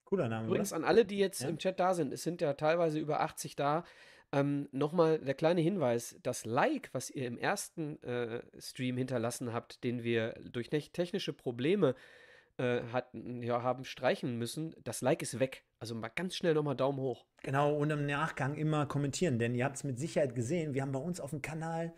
Cooler Name. Übrigens oder? an alle, die jetzt ja? im Chat da sind, es sind ja teilweise über 80 da. Ähm, Nochmal der kleine Hinweis: Das Like, was ihr im ersten äh, Stream hinterlassen habt, den wir durch technische Probleme äh, hatten, ja, haben streichen müssen, das Like ist weg. Also mal ganz schnell nochmal Daumen hoch. Genau, und im Nachgang immer kommentieren, denn ihr habt es mit Sicherheit gesehen. Wir haben bei uns auf dem Kanal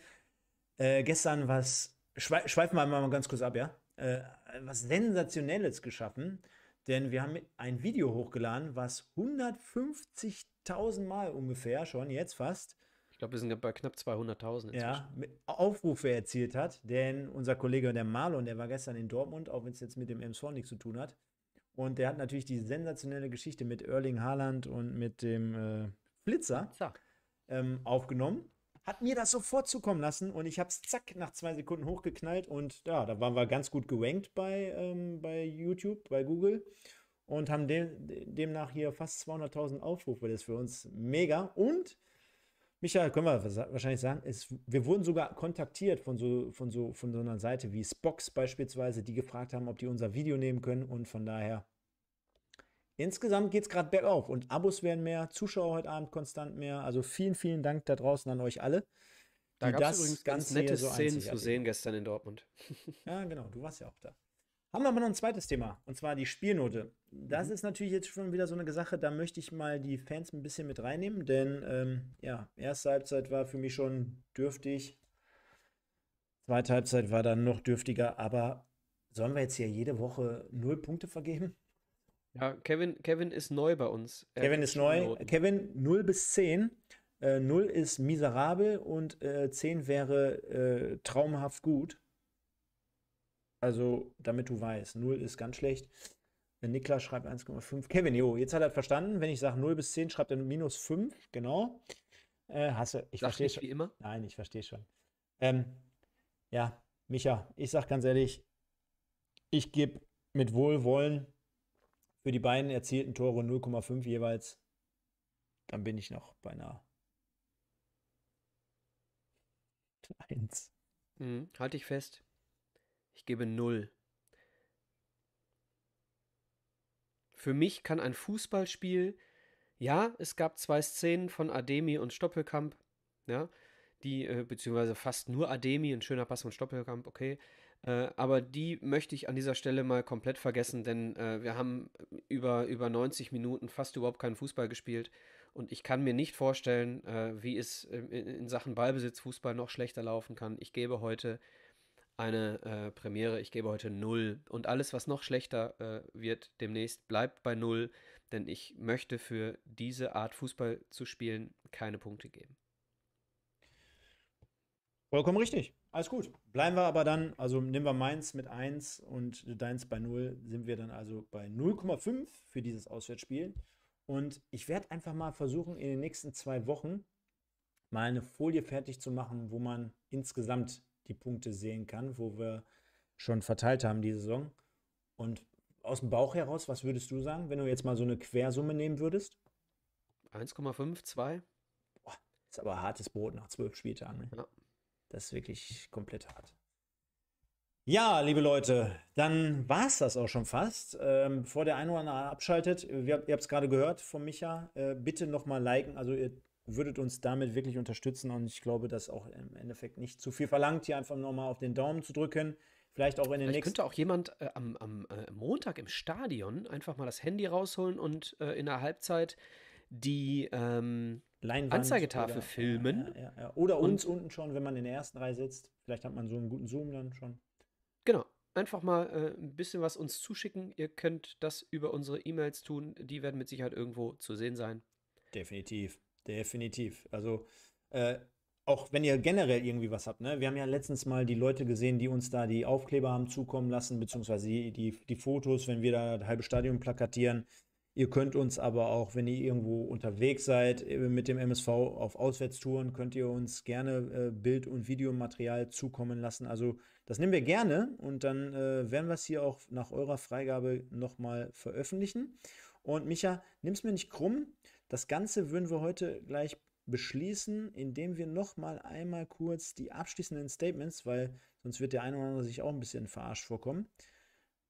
äh, gestern was, schwe schweifen wir mal ganz kurz ab, ja? Äh, was Sensationelles geschaffen denn wir haben ein Video hochgeladen, was 150.000 Mal ungefähr schon jetzt fast. Ich glaube, wir sind bei knapp 200.000. Ja, Aufrufe erzielt hat, denn unser Kollege der Marlon, der war gestern in Dortmund, auch wenn es jetzt mit dem MSV nichts zu tun hat. Und der hat natürlich die sensationelle Geschichte mit Erling Haaland und mit dem äh, Flitzer ähm, aufgenommen hat mir das sofort zukommen lassen und ich habe es zack nach zwei Sekunden hochgeknallt und ja, da waren wir ganz gut gewankt bei, ähm, bei YouTube, bei Google und haben dem, demnach hier fast 200.000 Aufrufe. Das ist für uns mega und Michael, können wir wahrscheinlich sagen, ist, wir wurden sogar kontaktiert von so, von, so, von so einer Seite wie Spox beispielsweise, die gefragt haben, ob die unser Video nehmen können und von daher Insgesamt geht es gerade bergauf und Abos werden mehr, Zuschauer heute Abend konstant mehr. Also vielen, vielen Dank da draußen an euch alle. Da gab es übrigens ganz nette so Szenen zu sehen gestern in Dortmund. ja, genau, du warst ja auch da. Haben wir aber noch ein zweites Thema, und zwar die Spielnote. Das mhm. ist natürlich jetzt schon wieder so eine Sache, da möchte ich mal die Fans ein bisschen mit reinnehmen, denn ähm, ja, erste Halbzeit war für mich schon dürftig, zweite Halbzeit war dann noch dürftiger, aber sollen wir jetzt hier jede Woche null Punkte vergeben? Ja, Kevin, Kevin ist neu bei uns. Er Kevin ist neu. Noten. Kevin 0 bis 10. Äh, 0 ist miserabel und äh, 10 wäre äh, traumhaft gut. Also, damit du weißt, 0 ist ganz schlecht. Äh, Niklas schreibt 1,5. Kevin, jo, jetzt hat er verstanden. Wenn ich sage 0 bis 10, schreibt er minus 5. Genau. Äh, du, Ich verstehe schon. Wie immer? Nein, ich verstehe schon. Ähm, ja, Micha, ich sag ganz ehrlich, ich gebe mit Wohlwollen für die beiden erzielten Tore 0,5 jeweils, dann bin ich noch beinahe. Eins. Hm, halte ich fest. Ich gebe null. Für mich kann ein Fußballspiel, ja, es gab zwei Szenen von Ademi und Stoppelkamp, ja, die, äh, beziehungsweise fast nur Ademi, ein schöner Pass von Stoppelkamp, okay, äh, aber die möchte ich an dieser Stelle mal komplett vergessen, denn äh, wir haben über, über 90 Minuten fast überhaupt keinen Fußball gespielt. Und ich kann mir nicht vorstellen, äh, wie es in, in, Sachen Ballbesitz Fußball noch schlechter laufen kann. Ich gebe heute eine äh, Premiere, ich gebe heute null. Und alles, was noch schlechter äh, wird demnächst, bleibt bei null, denn ich möchte für diese Art Fußball zu spielen keine Punkte geben. Vollkommen richtig. Alles gut. Bleiben wir aber dann, also nehmen wir meins mit 1 und deins bei 0, sind wir dann also bei 0,5 für dieses Auswärtsspiel. Und ich werde einfach mal versuchen, in den nächsten zwei Wochen mal eine Folie fertig zu machen, wo man insgesamt die Punkte sehen kann, wo wir schon verteilt haben die Saison. Und aus dem Bauch heraus, was würdest du sagen, wenn du jetzt mal so eine Quersumme nehmen würdest? 1,5, 2. Boah, ist aber hartes Brot nach zwölf Spieltagen. Ne? Ja. Das ist wirklich komplett hart. Ja, liebe Leute, dann war es das auch schon fast. Ähm, bevor der eine oder andere abschaltet, äh, wir, ihr habt es gerade gehört von Micha, äh, bitte nochmal liken. Also ihr würdet uns damit wirklich unterstützen und ich glaube, dass auch im Endeffekt nicht zu viel verlangt, hier einfach nochmal auf den Daumen zu drücken. Vielleicht auch in den Vielleicht nächsten. Könnte auch jemand äh, am, am äh, Montag im Stadion einfach mal das Handy rausholen und äh, in der Halbzeit die ähm, Leinwand. Anzeigetafel oder, filmen. Ja, ja, ja, oder uns und, unten schon, wenn man in der ersten Reihe sitzt. Vielleicht hat man so einen guten Zoom dann schon. Genau. Einfach mal äh, ein bisschen was uns zuschicken. Ihr könnt das über unsere E-Mails tun. Die werden mit Sicherheit irgendwo zu sehen sein. Definitiv. Definitiv. Also, äh, auch wenn ihr generell irgendwie was habt, ne? Wir haben ja letztens mal die Leute gesehen, die uns da die Aufkleber haben zukommen lassen, beziehungsweise die, die, die Fotos, wenn wir da das halbe Stadion plakatieren. Ihr könnt uns aber auch, wenn ihr irgendwo unterwegs seid äh, mit dem MSV auf Auswärtstouren, könnt ihr uns gerne äh, Bild- und Videomaterial zukommen lassen. Also das nehmen wir gerne und dann äh, werden wir es hier auch nach eurer Freigabe nochmal veröffentlichen. Und Micha, nimm's mir nicht krumm. Das Ganze würden wir heute gleich beschließen, indem wir nochmal einmal kurz die abschließenden Statements, weil sonst wird der eine oder andere sich auch ein bisschen verarscht vorkommen.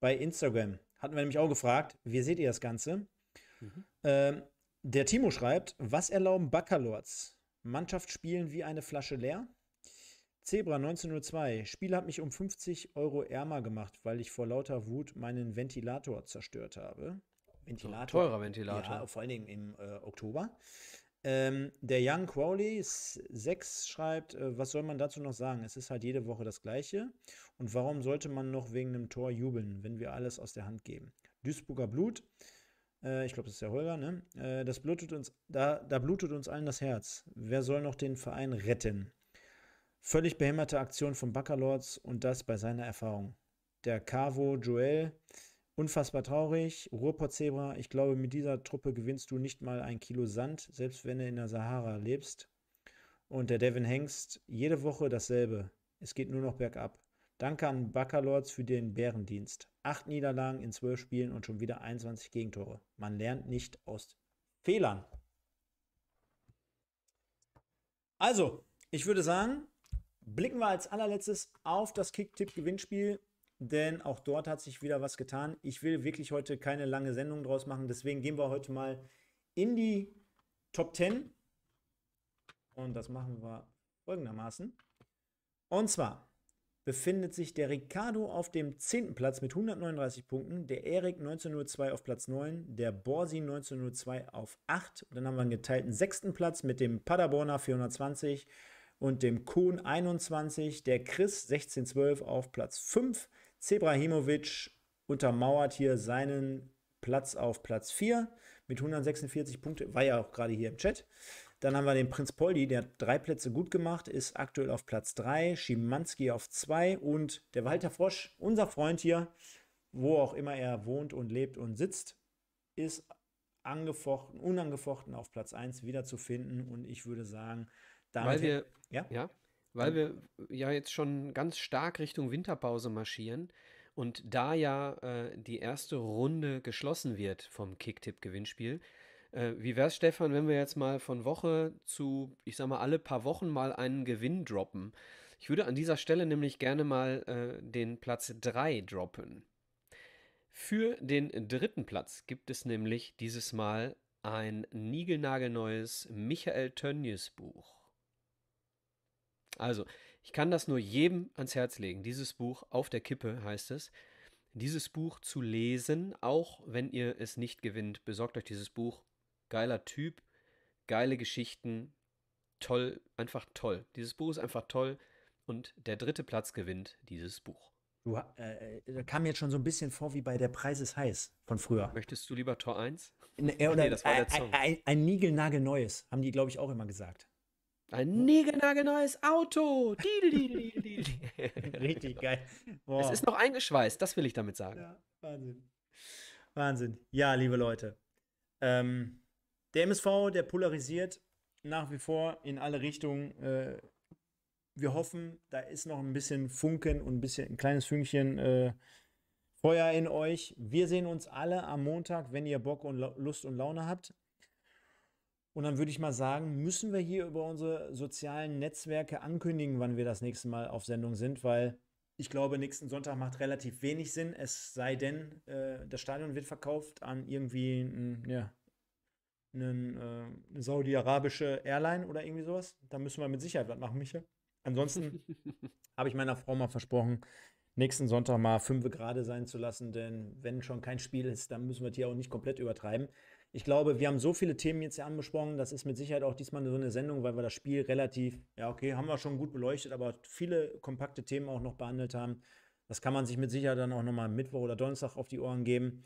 Bei Instagram hatten wir nämlich auch gefragt, wie seht ihr das Ganze? Mhm. Ähm, der Timo schreibt, was erlauben Baccalords? Mannschaft spielen wie eine Flasche leer? Zebra 1902, Spiel hat mich um 50 Euro ärmer gemacht, weil ich vor lauter Wut meinen Ventilator zerstört habe. Ventilator. So, teurer Ventilator. Ja, vor allen Dingen im äh, Oktober. Ähm, der Young Crowley 6 schreibt, äh, was soll man dazu noch sagen? Es ist halt jede Woche das Gleiche. Und warum sollte man noch wegen einem Tor jubeln, wenn wir alles aus der Hand geben? Duisburger Blut äh, ich glaube, das ist der Holger, ne? Äh, das blutet uns, da, da blutet uns allen das Herz. Wer soll noch den Verein retten? Völlig behämmerte Aktion von Backerlords und das bei seiner Erfahrung. Der Cavo Joel, unfassbar traurig. Ruhrpott Zebra, ich glaube, mit dieser Truppe gewinnst du nicht mal ein Kilo Sand, selbst wenn du in der Sahara lebst. Und der Devin Hengst, jede Woche dasselbe. Es geht nur noch bergab. Danke an Baccalords für den Bärendienst. Acht Niederlagen in zwölf Spielen und schon wieder 21 Gegentore. Man lernt nicht aus Fehlern. Also, ich würde sagen, blicken wir als allerletztes auf das Kick-Tipp-Gewinnspiel, denn auch dort hat sich wieder was getan. Ich will wirklich heute keine lange Sendung draus machen, deswegen gehen wir heute mal in die Top 10. Und das machen wir folgendermaßen. Und zwar befindet sich der Ricardo auf dem 10. Platz mit 139 Punkten, der Erik 1902 auf Platz 9, der Borsi 1902 auf 8. Und dann haben wir einen geteilten 6. Platz mit dem Paderborner 420 und dem Kohn 21, der Chris 1612 auf Platz 5. Zebrahimovic untermauert hier seinen Platz auf Platz 4 mit 146 Punkten, war ja auch gerade hier im Chat. Dann haben wir den Prinz Poldi, der hat drei Plätze gut gemacht, ist aktuell auf Platz 3, Schimanski auf 2 und der Walter Frosch, unser Freund hier, wo auch immer er wohnt und lebt und sitzt, ist angefochten, unangefochten auf Platz 1 wiederzufinden. Und ich würde sagen, damit. Weil wir, ja? ja? weil wir ja jetzt schon ganz stark Richtung Winterpause marschieren und da ja äh, die erste Runde geschlossen wird vom Kicktipp-Gewinnspiel, äh, wie wär's, Stefan, wenn wir jetzt mal von Woche zu, ich sag mal, alle paar Wochen mal einen Gewinn droppen? Ich würde an dieser Stelle nämlich gerne mal äh, den Platz 3 droppen. Für den dritten Platz gibt es nämlich dieses Mal ein niegelnagelneues Michael Tönnies Buch. Also, ich kann das nur jedem ans Herz legen. Dieses Buch auf der Kippe heißt es. Dieses Buch zu lesen, auch wenn ihr es nicht gewinnt, besorgt euch dieses Buch geiler Typ, geile Geschichten, toll, einfach toll. Dieses Buch ist einfach toll und der dritte Platz gewinnt dieses Buch. Du, äh, da äh, kam jetzt schon so ein bisschen vor wie bei Der Preis ist heiß von früher. Möchtest du lieber Tor 1? Ne, äh, nee, das war der Song. Ein, ein, ein Nigelnagelneues, haben die, glaube ich, auch immer gesagt. Ein Nigelnagelneues Auto. Richtig geil. Boah. Es ist noch eingeschweißt, das will ich damit sagen. Ja, Wahnsinn. Wahnsinn. Ja, liebe Leute. Ähm, der MSV, der polarisiert nach wie vor in alle Richtungen. Äh, wir hoffen, da ist noch ein bisschen Funken und ein bisschen ein kleines Fünkchen äh, Feuer in euch. Wir sehen uns alle am Montag, wenn ihr Bock und Lust und Laune habt. Und dann würde ich mal sagen, müssen wir hier über unsere sozialen Netzwerke ankündigen, wann wir das nächste Mal auf Sendung sind, weil ich glaube, nächsten Sonntag macht relativ wenig Sinn, es sei denn, äh, das Stadion wird verkauft an irgendwie einen ja, eine, äh, eine saudi-arabische Airline oder irgendwie sowas. Da müssen wir mit Sicherheit was machen, Micha. Ansonsten habe ich meiner Frau mal versprochen, nächsten Sonntag mal fünf gerade sein zu lassen, denn wenn schon kein Spiel ist, dann müssen wir hier auch nicht komplett übertreiben. Ich glaube, wir haben so viele Themen jetzt hier angesprochen, das ist mit Sicherheit auch diesmal so eine Sendung, weil wir das Spiel relativ, ja okay, haben wir schon gut beleuchtet, aber viele kompakte Themen auch noch behandelt haben. Das kann man sich mit Sicherheit dann auch nochmal Mittwoch oder Donnerstag auf die Ohren geben.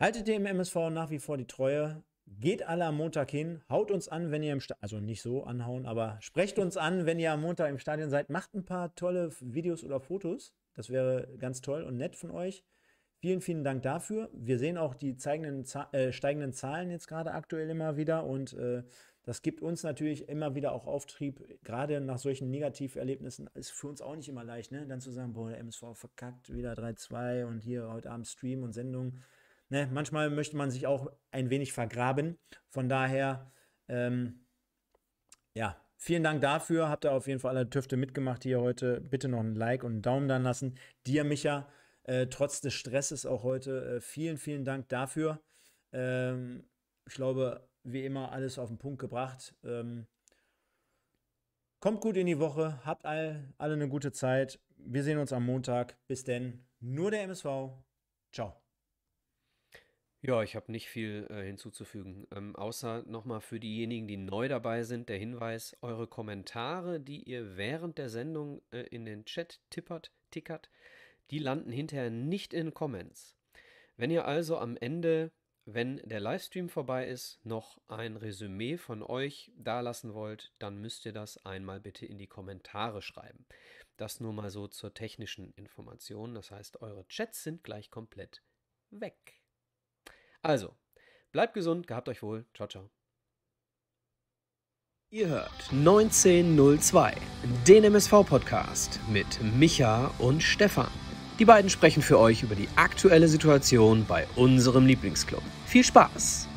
Haltet ihr im MSV nach wie vor die Treue. Geht alle am Montag hin, haut uns an, wenn ihr im Stadion, also nicht so anhauen, aber sprecht uns an, wenn ihr am Montag im Stadion seid. Macht ein paar tolle Videos oder Fotos. Das wäre ganz toll und nett von euch. Vielen, vielen Dank dafür. Wir sehen auch die zeigenden, äh, steigenden Zahlen jetzt gerade aktuell immer wieder und äh, das gibt uns natürlich immer wieder auch Auftrieb. Gerade nach solchen Negativerlebnissen ist für uns auch nicht immer leicht, ne? dann zu sagen, boah, der MSV verkackt, wieder 3-2 und hier heute Abend Stream und Sendung Ne, manchmal möchte man sich auch ein wenig vergraben. Von daher, ähm, ja, vielen Dank dafür. Habt ihr auf jeden Fall alle Tüfte mitgemacht hier heute. Bitte noch ein Like und einen Daumen dann lassen. Dir, Micha, äh, trotz des Stresses auch heute, äh, vielen, vielen Dank dafür. Ähm, ich glaube, wie immer, alles auf den Punkt gebracht. Ähm, kommt gut in die Woche. Habt all, alle eine gute Zeit. Wir sehen uns am Montag. Bis denn. Nur der MSV. Ciao. Ja, ich habe nicht viel äh, hinzuzufügen. Ähm, außer nochmal für diejenigen, die neu dabei sind, der Hinweis, eure Kommentare, die ihr während der Sendung äh, in den Chat tippert, tickert, die landen hinterher nicht in Comments. Wenn ihr also am Ende, wenn der Livestream vorbei ist, noch ein Resümee von euch da lassen wollt, dann müsst ihr das einmal bitte in die Kommentare schreiben. Das nur mal so zur technischen Information. Das heißt, eure Chats sind gleich komplett weg. Also, bleibt gesund, gehabt euch wohl. Ciao, ciao. Ihr hört 1902, den MSV-Podcast mit Micha und Stefan. Die beiden sprechen für euch über die aktuelle Situation bei unserem Lieblingsclub. Viel Spaß!